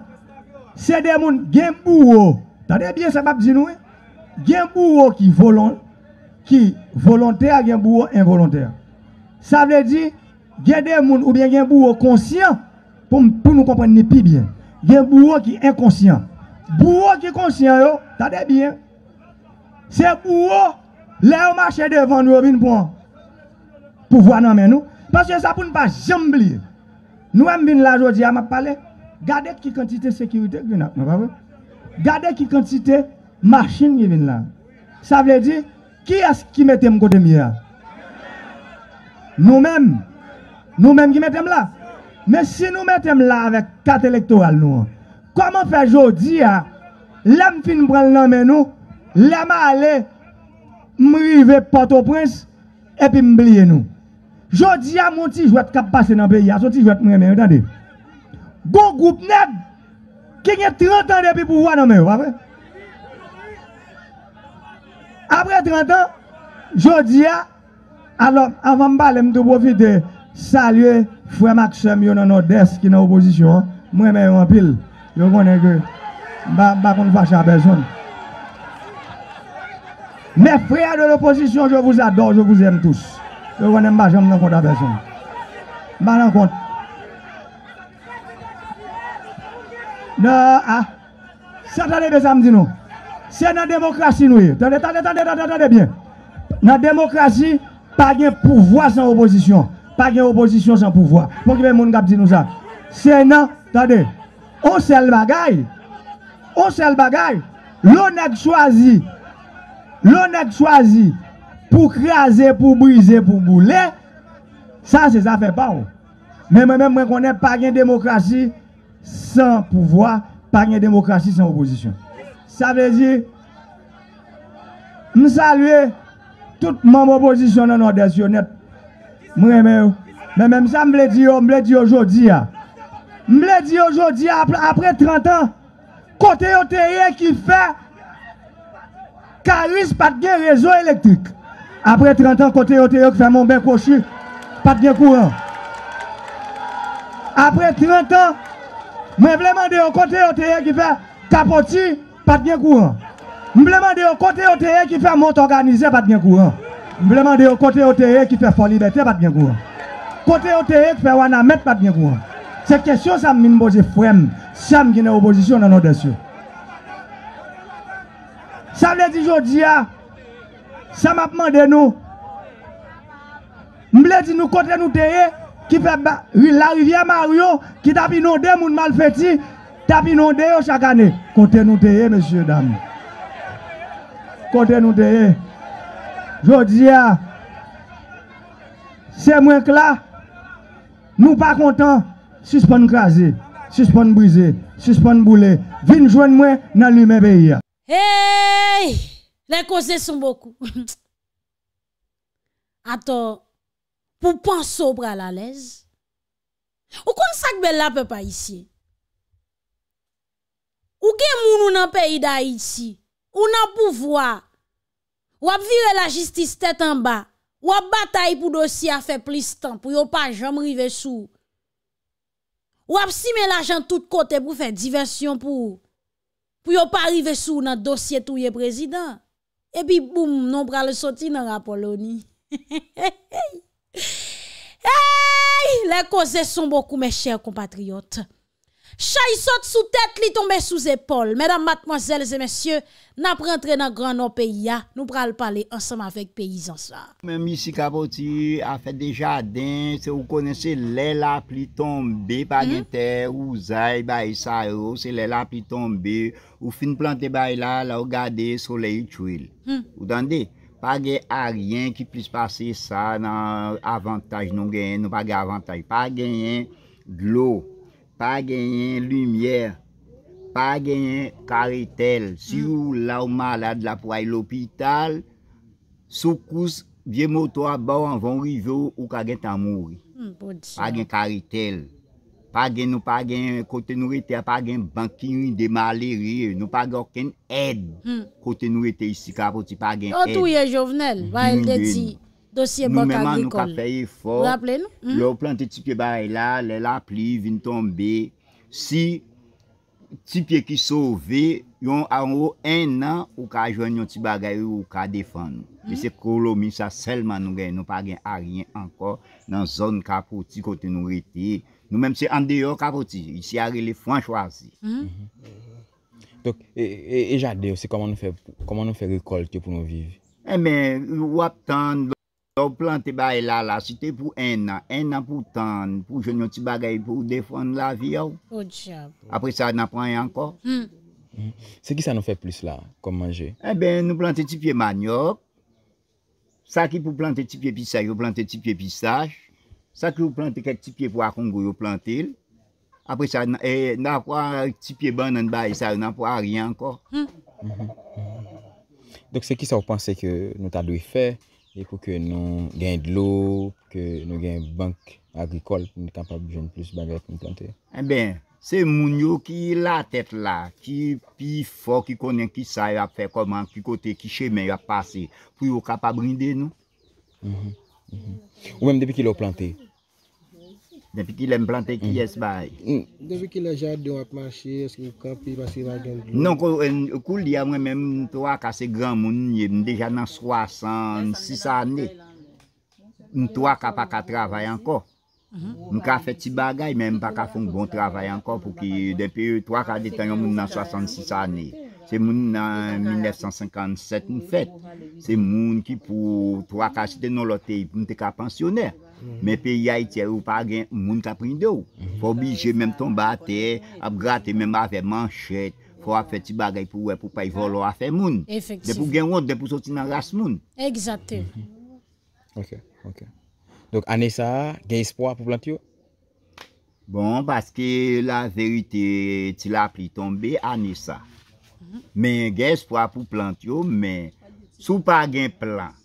se demoun gen bouwo. Tade biye se pap di nou, eh? gen bouwo ki folon, qui volontaire, il y involontaire. Ça veut dire, il y a des gens ou bien il bourreau conscient pour, pour nous comprendre plus bien. Il y a un bourreau qui inconscient. Bourreau qui conscient yo t'as bien. C'est bourreau, là on devant nous, point. Pour voir dans nous. Parce que ça pour ne pas jamais oublier. Nous, sommes venus là aujourd'hui à ma parler. Gardez qui quantité de sécurité que pas avons. Gardez qui quantité de machine qui vient là. Ça veut dire, qui est-ce qui mette mon côté là Nous-mêmes. Nous-mêmes qui mettons là. Mais si nous mettons là avec carte électorale, nous, comment faire aujourd'hui hein? L'homme fin prendre la main nous, l'homme aller, m'rive Port-au-Prince, et puis m'oublier nous. Jodi a hein, mon petit jouet qui passer dans le pays, hein, son petit jouet m'aime, entendez. Bon groupe nèg qui a 30 ans depuis pouvoir dans le après 30 ans, je alors, avant de parler, je profite, Frère fwe Maxem yo nan Je ki je oposisyon, je pile. Je Je yo suis pas bakon fache à personne. Mes frères de l'opposition, je vous adore, je vous aime tous. Je vous suis pas, je ne compte à personne. Je ne compte. Non, ah. Certains de samedi, non c'est dans la démocratie, nous. Attendez, attendez, attendez, attendez bien. Dans la démocratie, pas de pouvoir sans opposition. Pas de opposition sans pouvoir. Pour que les gens disent ça. C'est dans, attendez. On le bagaille. On le bagaille. L'on choisi. L'on choisi pour craser, pour briser, pour bouler. Ça, c'est ça fait pas. Oh. Mais moi-même, je connais pas de démocratie sans pouvoir, pas de démocratie sans opposition. Ça veut dire, nous saluer tout mon opposition dans notre Mais même ça, je me dit aujourd'hui. Je hein. le dit aujourd'hui, après 30 ans, côté OTE qui fait Caris pas de réseau électrique. Après 30 ans, côté OTE qui fait mon bain cochu, pas de courant. Après 30 ans, je demander demande côté OTE qui fait capoti. Pat gen kou an. Mble mande yo kote yo teye ki fe monta organize pat gen kou an. Mble mande yo kote yo teye ki fe folibete pat gen kou an. Kote yo teye ki fe wanamete pat gen kou an. Se kesyon sa mmin boje fwem, sa mginen opozisyon nanon desyo. Sa mle di jodi ya, sa map mande nou. Mble di nou kote nou teye ki fe la rivye Mario ki tapin nou demoun mal feti. Tap yo chaque année. Comptez nous payer, messieurs, dames. Comptez nous payer. Je dis, c'est moins que là, nous pas contents, suspend craser, suspend briser, suspend bouler. Viens joindre moi dans le même pays. Hey! Les causes sont beaucoup. Attends, pour penser au bras à l'aise, ou comme ça que belle la peut pas ici? Ou gen moun ou nan peyi da iti? Ou nan pou vwa? Wap vire la jistis tet an ba? Wap batay pou dosye a fe plis tan pou yo pa jom rive sou? Wap si men la jant tout kote pou fe diversyon pou? Pou yo pa rive sou nan dosye tou ye prezident? E pi boum, non bra le soti nan rapoloni. <laughs> Le koze son bokou me chèr kompatriot. Chaye sote sou tèt li tombe sou zépol. Mèdam matmozèl zè mèsyè, nan prantre nan gran nou pey ya, nou pral pale ansèm avèk peyizans la. Mèm misi kapoti, afè de jaden, se ou konen se lè la pli tombe, pa gen te ou zay bay sa yo, se lè la pli tombe, ou fin plante bay la, la ou gade solei chouil. Hmm. Ou dande, pa gen a rien ki plis pase sa, nan avantaj nou gen, nou pa gen avantaj, pa gen glou. Pa genyen lumièr, pa genyen karetèl. Si mm. ou la ou malade la pou ay l'opital, soukous vie motwa ba ou an von rive ou ka gen tanmou. Mm, bon pa genyen karetèl. Pa genyen nou pa genyen kote nou etè a pa genyen bankin yon demalè rie. Nou pa genyen ed mm. kote nou etè isi ka poti pa genyen ed. Otou ye jovenel, va el de di... Nou mèman nou ka peye fòr, yo plantè tipye baray la, lè la pli, vin tombe, si tipye ki sove, yon anwo en nan ou ka jwen yon tipye baray ou ou ka defan nou. Mèse kou lò mi sa selman nou gen, nou pa gen a rien anko nan zon kapoti kote nou rete, nou mèm se ande yo kapoti, yon si a rele fòn chwazi. E jade yo, se koman nou fe rekol ki yo pou nou vive? Ou plante baye la la, si te pou en nan, en nan pou tan, pou jen yon ti bagay pou defon la vya ou, oh, apre sa nan pwane anko. Hmm. Se ki sa nou fe plis la, kon manje? E ben nou plante tipye manyok, sa ki pou plante tipye pisay, yo plante tipye pisaj, sa ki pou plante ket tipye pou akongo, yo plante il. Apre sa eh, nan pwane tipye banen baye, sa yo nan pwane rien anko. Hmm. Mhm. Mhm. Dok se ki sa ou panse ke nou ta doye fe? E kou kè nou gen d'lou, kè nou gen bank agrikol pou nou kapab jen plus bagay pou nou plante? E ben, se moun yo ki la tèt la, ki pi fò, ki konen, ki sa yon ap fè, koman, ki kote, ki chèmen yon ap pase, pou yon kapab rinde nou. Mm-hmm, mm-hmm. Ou mèm depi ki yon plante? Mm. Depi ki la m plantè ki yes bay. Depi ki la jadon ap mache, eski m kanpi, basi wadon. Non, kou li amwe, m m tou akase gran moun, m deja nan 66 anè. M tou akapa kwa travay anko. M ka fèt si bagay, m m pa kwa foun bon travay anko, pou ki depi tou akade tan yon m nan 66 anè. Se moun nan 1957 m fèt. Se moun ki pou, m pou tou akase tan yon lotè, m te ka pensionè. Mè pe yay tè ou pa gen moun tap rinde ou. Mm-hmm. Fò bi jè mèm ton batè, ap gratè mèm avè manchèt, fò ap fè ti bagay pou wè pou pay volo avè moun. Efektif. Dè pou gen wot, dè pou sotinan ras moun. Eksaktif. Mm-hmm. Ok, ok. Donk anè sa, gen espwa pou plant yo? Bon, paske la verite ti la apri ton bè anè sa. Mè mm-hmm. gen espwa pou plant yo, mè sou pa gen plant.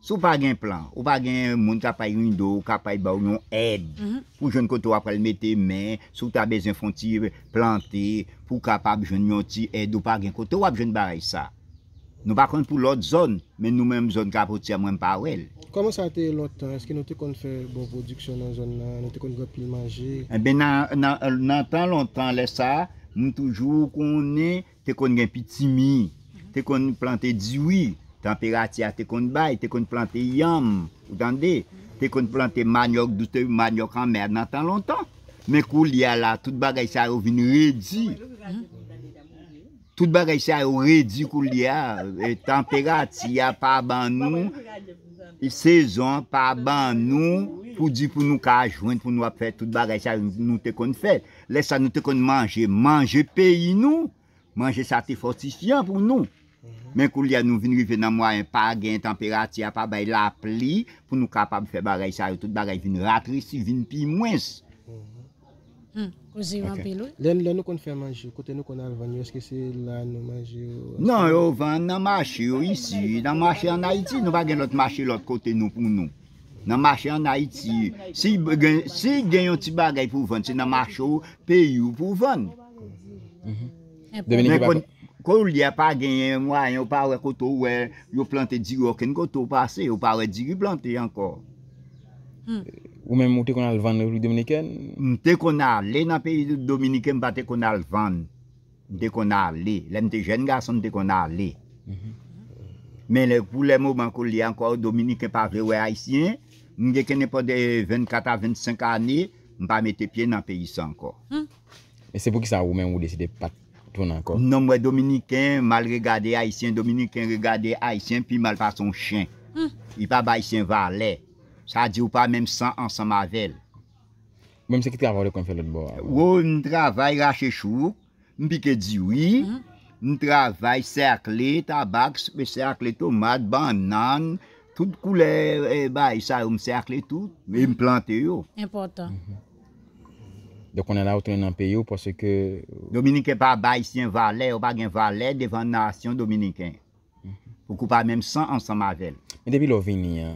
Sou pa gen plan, ou pa gen moun kapay yon do, kapay ba ou yon ed, mhm. pou jen kote wap wap wale mete men, sou ta bezen fon ti plante, pou kapab jen yon ti ed, ou pa gen kote wap jen bare sa. Nou va kon pou lot zon, men nou menm zon kapot si a mwenm pa wale. Koman sa te lot tan? Eske nou te kon fè bonvo diksyon nan zon nan? Nou te kon gwa pil maje? Eh ben nan tan lontan le sa, nou toujou kon te kon gen pi timi, mhm. te kon plante diwi. Tampera ti a te kon bay, te kon plante yam, ou tande, te kon plante manyok dote, manyok an mèd nan tan lontan. Men kou li a la, tout bagay sa yo vin redi. Tout bagay sa yo redi kou li a, tempera ti a pa ban nou, sezon pa ban nou, pou di pou nou ka ajwen, pou nou ap fè, tout bagay sa yo nou te kon fè. Lè sa nou te kon manje, manje peyi nou, manje sa te fòstisyan pou nou. Mhm. Men kou li an nou vin rive nan mwa yon pa gen yon temperati a pa bay la pli pou nou kapab fè baray sa yon tout baray vin ratri si vin pi mwens mhm. mhm. Kouzi yon apelou? Len nou kon fè manjou kote nou kon alvan non, yon nan manjou yon nan manjou yon nan manjou yon nan manjou yon nan manjou yon si gen yon ti bagay pou van se nan manjou yon pe yon pou van Demenik Bako Kou li a pa genye mwen, yon pa we koto we, yon plante diro ken koto pase, yon pa we diro plante anko. Hmm. Ou men mou te kon alvan nou yon Dominiken? M te kon alve nan peyi Dominiken m ba te kon alvan. M te kon alve, lèm te jen ga son te kon alve. Mhm. Men pou lèm ou man kou li anko, Dominiken pa vewe a yisi, m gen ken ne po de 24-25 ane, m ba me te pien nan peyi san ko. Hmm. E se pou ki sa ou men mou deside pati? Toun ankon? Non, mwen Dominikin mal regade Aisyen Dominikin regade Aisyen pi mal pa son chen I pa bayisyen valè Sa di ou pa mèm san ansan mavel Mwen mwen se kit rava ou lè kon fè lè d'bo? Ou, mwen travay rache chouk Mwen pike diwi Mwen travay serkle tabak Serkle tomat, banan Tout koule Bayisa ou mwen serkle tout Mwen mwen plante yo Impotant mm-hmm. Dok on euh, en eh la outren nan peyo pwase ke... Dominiken pa ba, isi yon valè, ou bag yon valè devan nasyon dominiken. Fou kou pa menm san ansan ma vel. Men depi lò vini,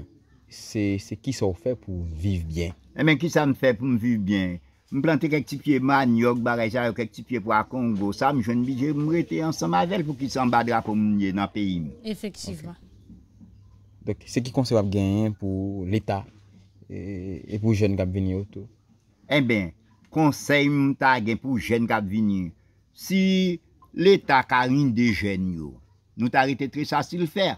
se ki sa ou fe pou viv bien. Men ki sa ou fe pou m viv bien. M planti kaktifiye mwa Niyok, barajay ou kaktifiye pou a Kongo, sa m joun bi jè m mwete ansan ma vel pou ki sa m badra pou m nye nan peyi m. Efektivwa. Dok se ki konsewab gen yon pou l'Etat e pou joun gap vini yotou. En ben, konsey mwen ta gen pou jen kap vini. Si l'eta karin de jen yo, nou ta rete tre sa sil fer.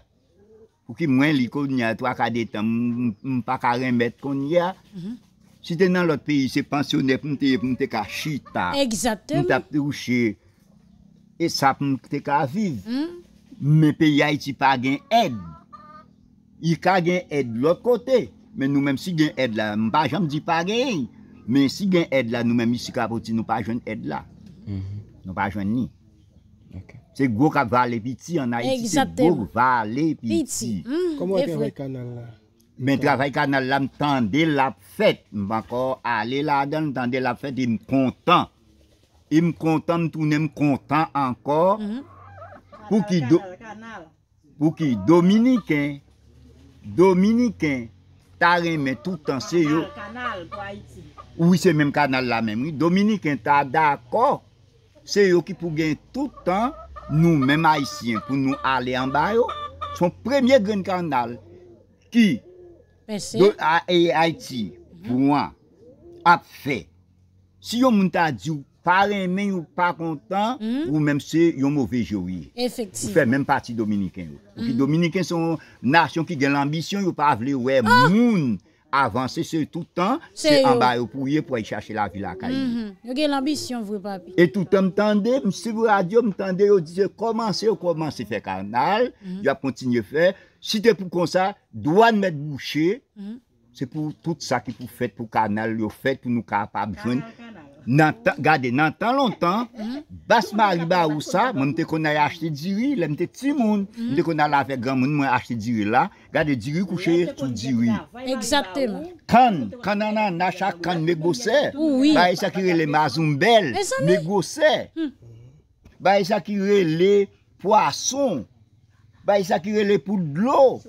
Fou ki mwen li kon ya, to akade tan, mwen pa karin bet kon ya. Mhm. Si te nan lot peyi, se pensioner pou mwen te ka chita. Exactem. Mwen ta prouche, e sa pou mwen te ka viv. Mwen mhm. peyi a iti pa gen ed. I ka gen ed l'ot kote. Men nou menm si gen ed la, mwen pa jam di pa gen yon. Men si gen ed mm-hmm. mm, la nou men misika poti, nou pa jwen ed la. Nou pa jwen ni. Se go ka vale piti anayiti, se go vale piti. Komo te vay kanal la? Men travay kanal la, m tende la fet. M bankor ale la dan, m tende la fet, m kontan. M kontan, m toune m kontan ankor. Pou ki dominiken. Dominiken. Tare men toutan se yo. Kanal, kanal pou ayiti. Ou yi se menm karnal la menm. Dominikèn ta dako, se yo ki pou gen toutan, nou menm Haitien pou nou ale an bayo, son premye gren karnal, ki, a Haiti, mhm. pou an, ap fe, si yo moun ta diou, pare men yon pa kontan, ou menm se yon mou vej yo yi. Ou fe menm pati Dominikèn yo. Ou ki Dominikèn son nasyon ki gen l'ambisyon, yon pa avle wey moun. avanse se toutan se ambayo pou ye pou yi chache la vilakani mhm. yo gen l'ambisyon vwe papi et toutan mtande, msi vwe adyo mtande yo dise, komanse yo komanse fe karnal mhm. yo ap kontinye fe si te pou konsa, doan met boucher mhm. se pou tout sa ki pou fet pou karnal, yo fet pou nou ka apap karnal, karnal Gade nan tan lontan, bas ma riba ou sa, mwen mte kon ay achete diri, mwen mte ti moun, hmm. mwen mte kon ala fek gran moun mwen achete diri la, gade diri koucheye, tout diri. Eksapte moun. Kan, kan nan nan, na chak kan megose, ba yi sakire le mazoum bel, megose, hmm. ba yi sakire le poason, ba yi sakire le poudlo,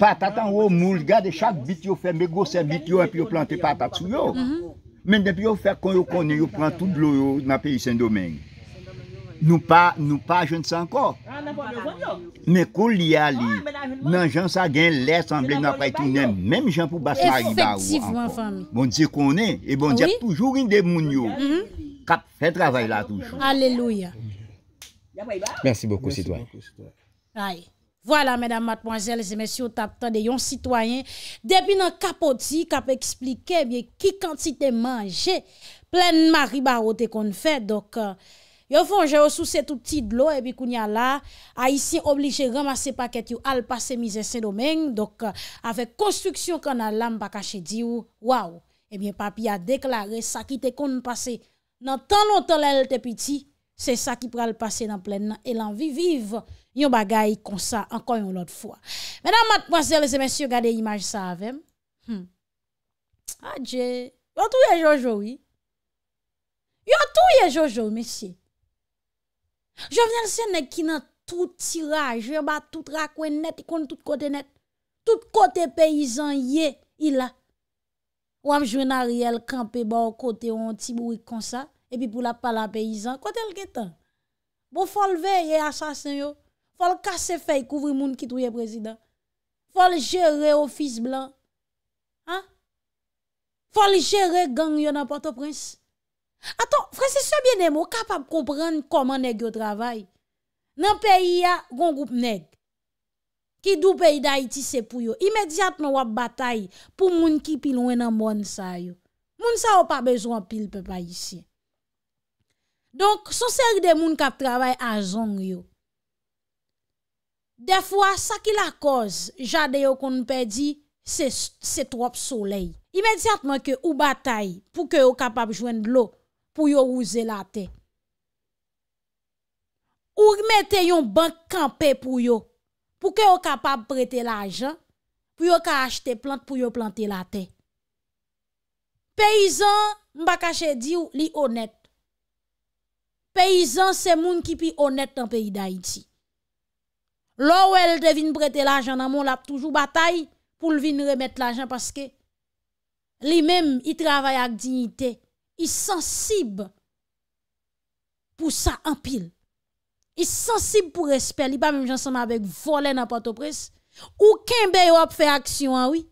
patatan wou moun, gade chak bit yo fe, megose bit yo epi yo plante patatou yo. Men depi yo fèk kon yo konen, yo pran tout blou yo na peyi sen domen. Nou pa, nou pa jen se ankon. Men kon li a li, ah, nan jen sa gen lè san blè nan praytounen, menm jen pou basman li ba ou ankon. Bon di konen, e bon di ap toujou rin de moun yo. Mhm. Kap fè travay la toujou. Aleluya. Mènsi boku, sitwany. Ae. Voilà, mesdames, mademoiselles et messieurs, tatans de yon citoyen, debi nan kapoti, kap explike, eh ki kantite manje, plen maribarote kon fè. Dok, euh, yo fon, je osou setouti dlo, epi koun ya la, a isi oblige ramase paket yo alpase mize se domen, euh, dok, avek konstruksyon kon alam bakache di ou, waw, epi eh papi a deklare sa ki te kon pase nan tanon tolel te piti, se sa ki pral pase nan plen nan, e lan vi vive. yon bagay kon sa, ankon yon lot fwa. Menan mat pwazel, se men si yon gade imaj sa avem, adje, yon tou ye jojou, yon tou ye jojou, men si, jow venye lisen nek, ki nan tout tiraj, yon bat tout rakwen net, yon kon tout kote net, tout kote peyizan ye, ila, wam jwen a riel, kampe ba, bon, kote yon, tibou yon kon sa, epi pou la pala peyizan, kote lge tan, bo fol ve, ye asasen yo, Fol kase fey kouvri moun ki touye prezident. Fol jere ofis blan. Ha? Fol jere gang yo nan Port-au-Prince. Aton, franse souye bienem, ou kapap komprenn koman neg yo travay? Nan peyi ya, gon goup neg. Ki dou peyi da iti sepuyo, imediat nou wap batay pou moun ki pilwe nan moun sa yo. Moun sa ou pa bejwa pilpe pa yisi. Donk, son seri de moun kap travay a zong yo, De fwa, sa ki la koz, jade yo kon nou pe di, se trop soley. Imediatman ke ou batay pou ke yo kapab jwen blok pou yo ouze la te. Ou gmeten yon bank kampe pou yo pou ke yo kapab prete la ajan pou yo ka achete plant pou yo plante la te. Peyizan, mba kache di ou, li onet. Peyizan se moun ki pi onet nan peyi da iti. Lo wèl de vin brete l'ajan nan mon lap toujou batay pou l'vin remet l'ajan paske li menm i travay ak dignite. I sensib pou sa anpil. I sensib pou respel. Li pa menm jansama bek vole nan patopres. Ou ken beyo ap fe aksyon anwi.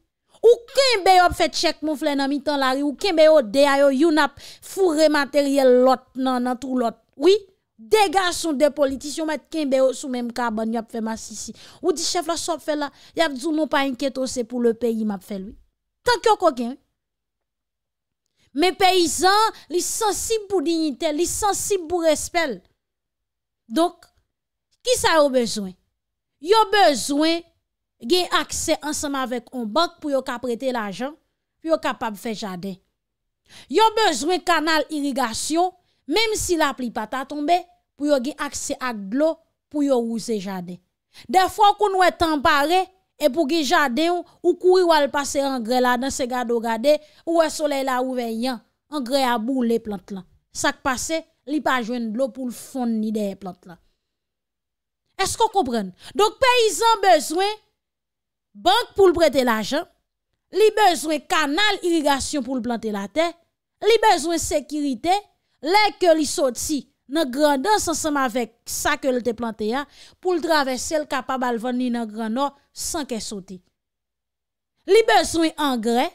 Ou ken beyo ap fe tchek moufle nan mitan lari. Ou ken beyo de ayo yon ap fure materyel lot nan antrou lot. Ouye. Dega son de politis, yon mat kenbe yo sou menm kaban, yon ap fe masisi. Ou di chef la, sou ap fe la, yon ap zounou pa enketo, se pou le peyi, yon ap fe lui. Tan ki yo kokyen. Men peyizan, li sensib pou dignite, li sensib pou respel. Donk, ki sa yo bezwen? Yo bezwen gen akse ansama vek on bank pou yo ka prete la jan, pou yo kapab fe jade. Yo bezwen kanal irrigasyon, Mem si la pli pata tombe, pou yo ge akse ak dlo pou yo ouze jade. De fwa kon wè tanpare, e pou ge jade ou koui wè l'pase angrè la dan se gado gade, ou wè sole la ouve yon, angrè a bou le plant la. Sak pase, li pa jwen dlo pou l'fon ni de plant la. Esko kompren? Dok peyizan bezwen bank pou l'prete l'ajan, li bezwen kanal irigasyon pou l'plante la tey, li bezwen sekiritey, Lè ke li soti nan grandans ansem avèk sa ke li te plante ya pou l travesel kapab alvan ni nan grandans san ke soti. Li bezwen angrè,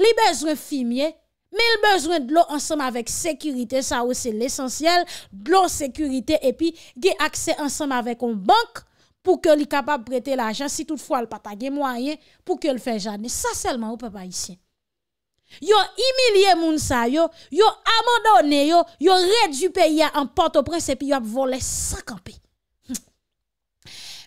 li bezwen fimye, mi l bezwen dlo ansem avèk sekurite, sa ou se l esensyel, dlo sekurite epi ge akse ansem avèk an bank pou ke li kapab prete l ajan si toutfwa l patage mwayen pou ke l fejane. Sa selman ou pe pa isyen. Yo emilie moun sa yo Yo amodone yo Yo re du peye anpato prese Pi yo ap vole sak anpe hm.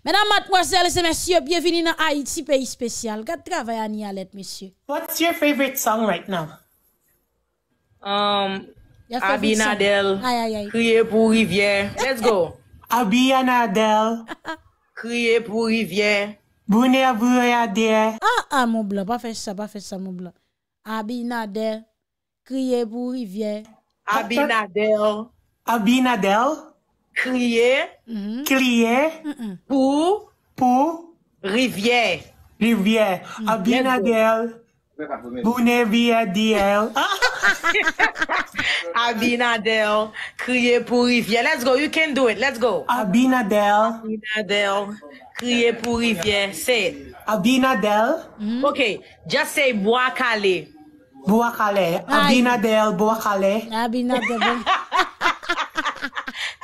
Menan matwazel se monsye Bienveni nan Haiti peyi spesyal Gat travay an yalet monsye What's your favorite song right now? Umm Abie Nadel Kriye pou rivye <laughs> Abie Nadel <laughs> Kriye pou rivye Bouni abou yade A a ah, ah, mou blan pa fe sa pa fe sa mou blan Abinadel, kriye pou rivye. Abinadel. Abinadel. Kriye. Mm-hmm. Kriye. Po. Po. Rivye. Rivye. Mm-hmm. Abinadel. Bo ne viye diye. <laughs> Abinadel, kriye pou rivye. Let's go, you can do it, let's go. Abinadel. Abinadel, kriye pou rivye. Say it. Abinadel. Hmm. Ok, just say Boakale. Boakale. Abinadel, Boakale. Abinadel. <laughs>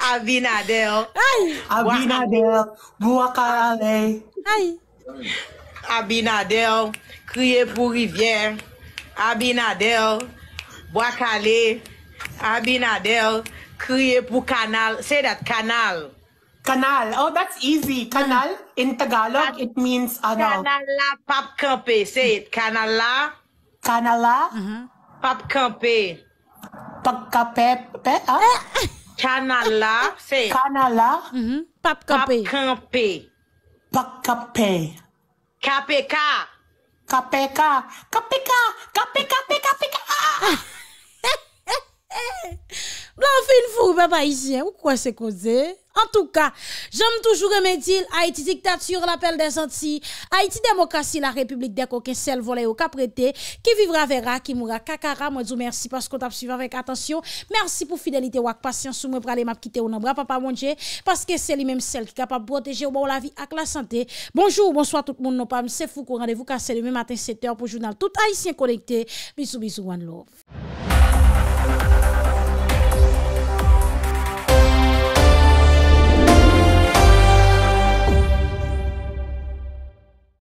Abinadel. Abinadel, Boakale. Abinadel, kriye pou rivyer. Abinadel, Boakale. Abinadel, kriye pou kanal. Say that, kanal. Kanal. Canal. Oh, that's easy. Canal in Tagalog, it means ano? Canala papkape. Say it. Canala. Canala. Mm-hmm. Papkape. Papkape. Pe, ah? Canala. Say it. Canala. Mm-hmm. Papkape. Papkape. Papkape. Kapeka. Kapeka. Kapeka. Kapeka. Kapeka. Kapeka. Ah! <laughs> fin fou, papa haïtien, ou quoi c'est causé? En tout cas, j'aime toujours remédier Haïti dictature, l'appel des Antilles, Haïti démocratie, la République des coquins, celle volée au caprété, qui vivra verra, qui mourra kakara. Moi, je merci parce qu'on t'a suivi avec attention. Merci pour fidélité ou patience. Moi, pour aller quitter ou bras, papa mon Dieu, parce que c'est lui-même celle qui est capable de protéger au bon la vie avec la santé. Bonjour, bonsoir tout le monde, non pas, c'est fou rendez-vous c'est le même matin 7h pour journal tout haïtien connecté. Bisous, bisous, one love.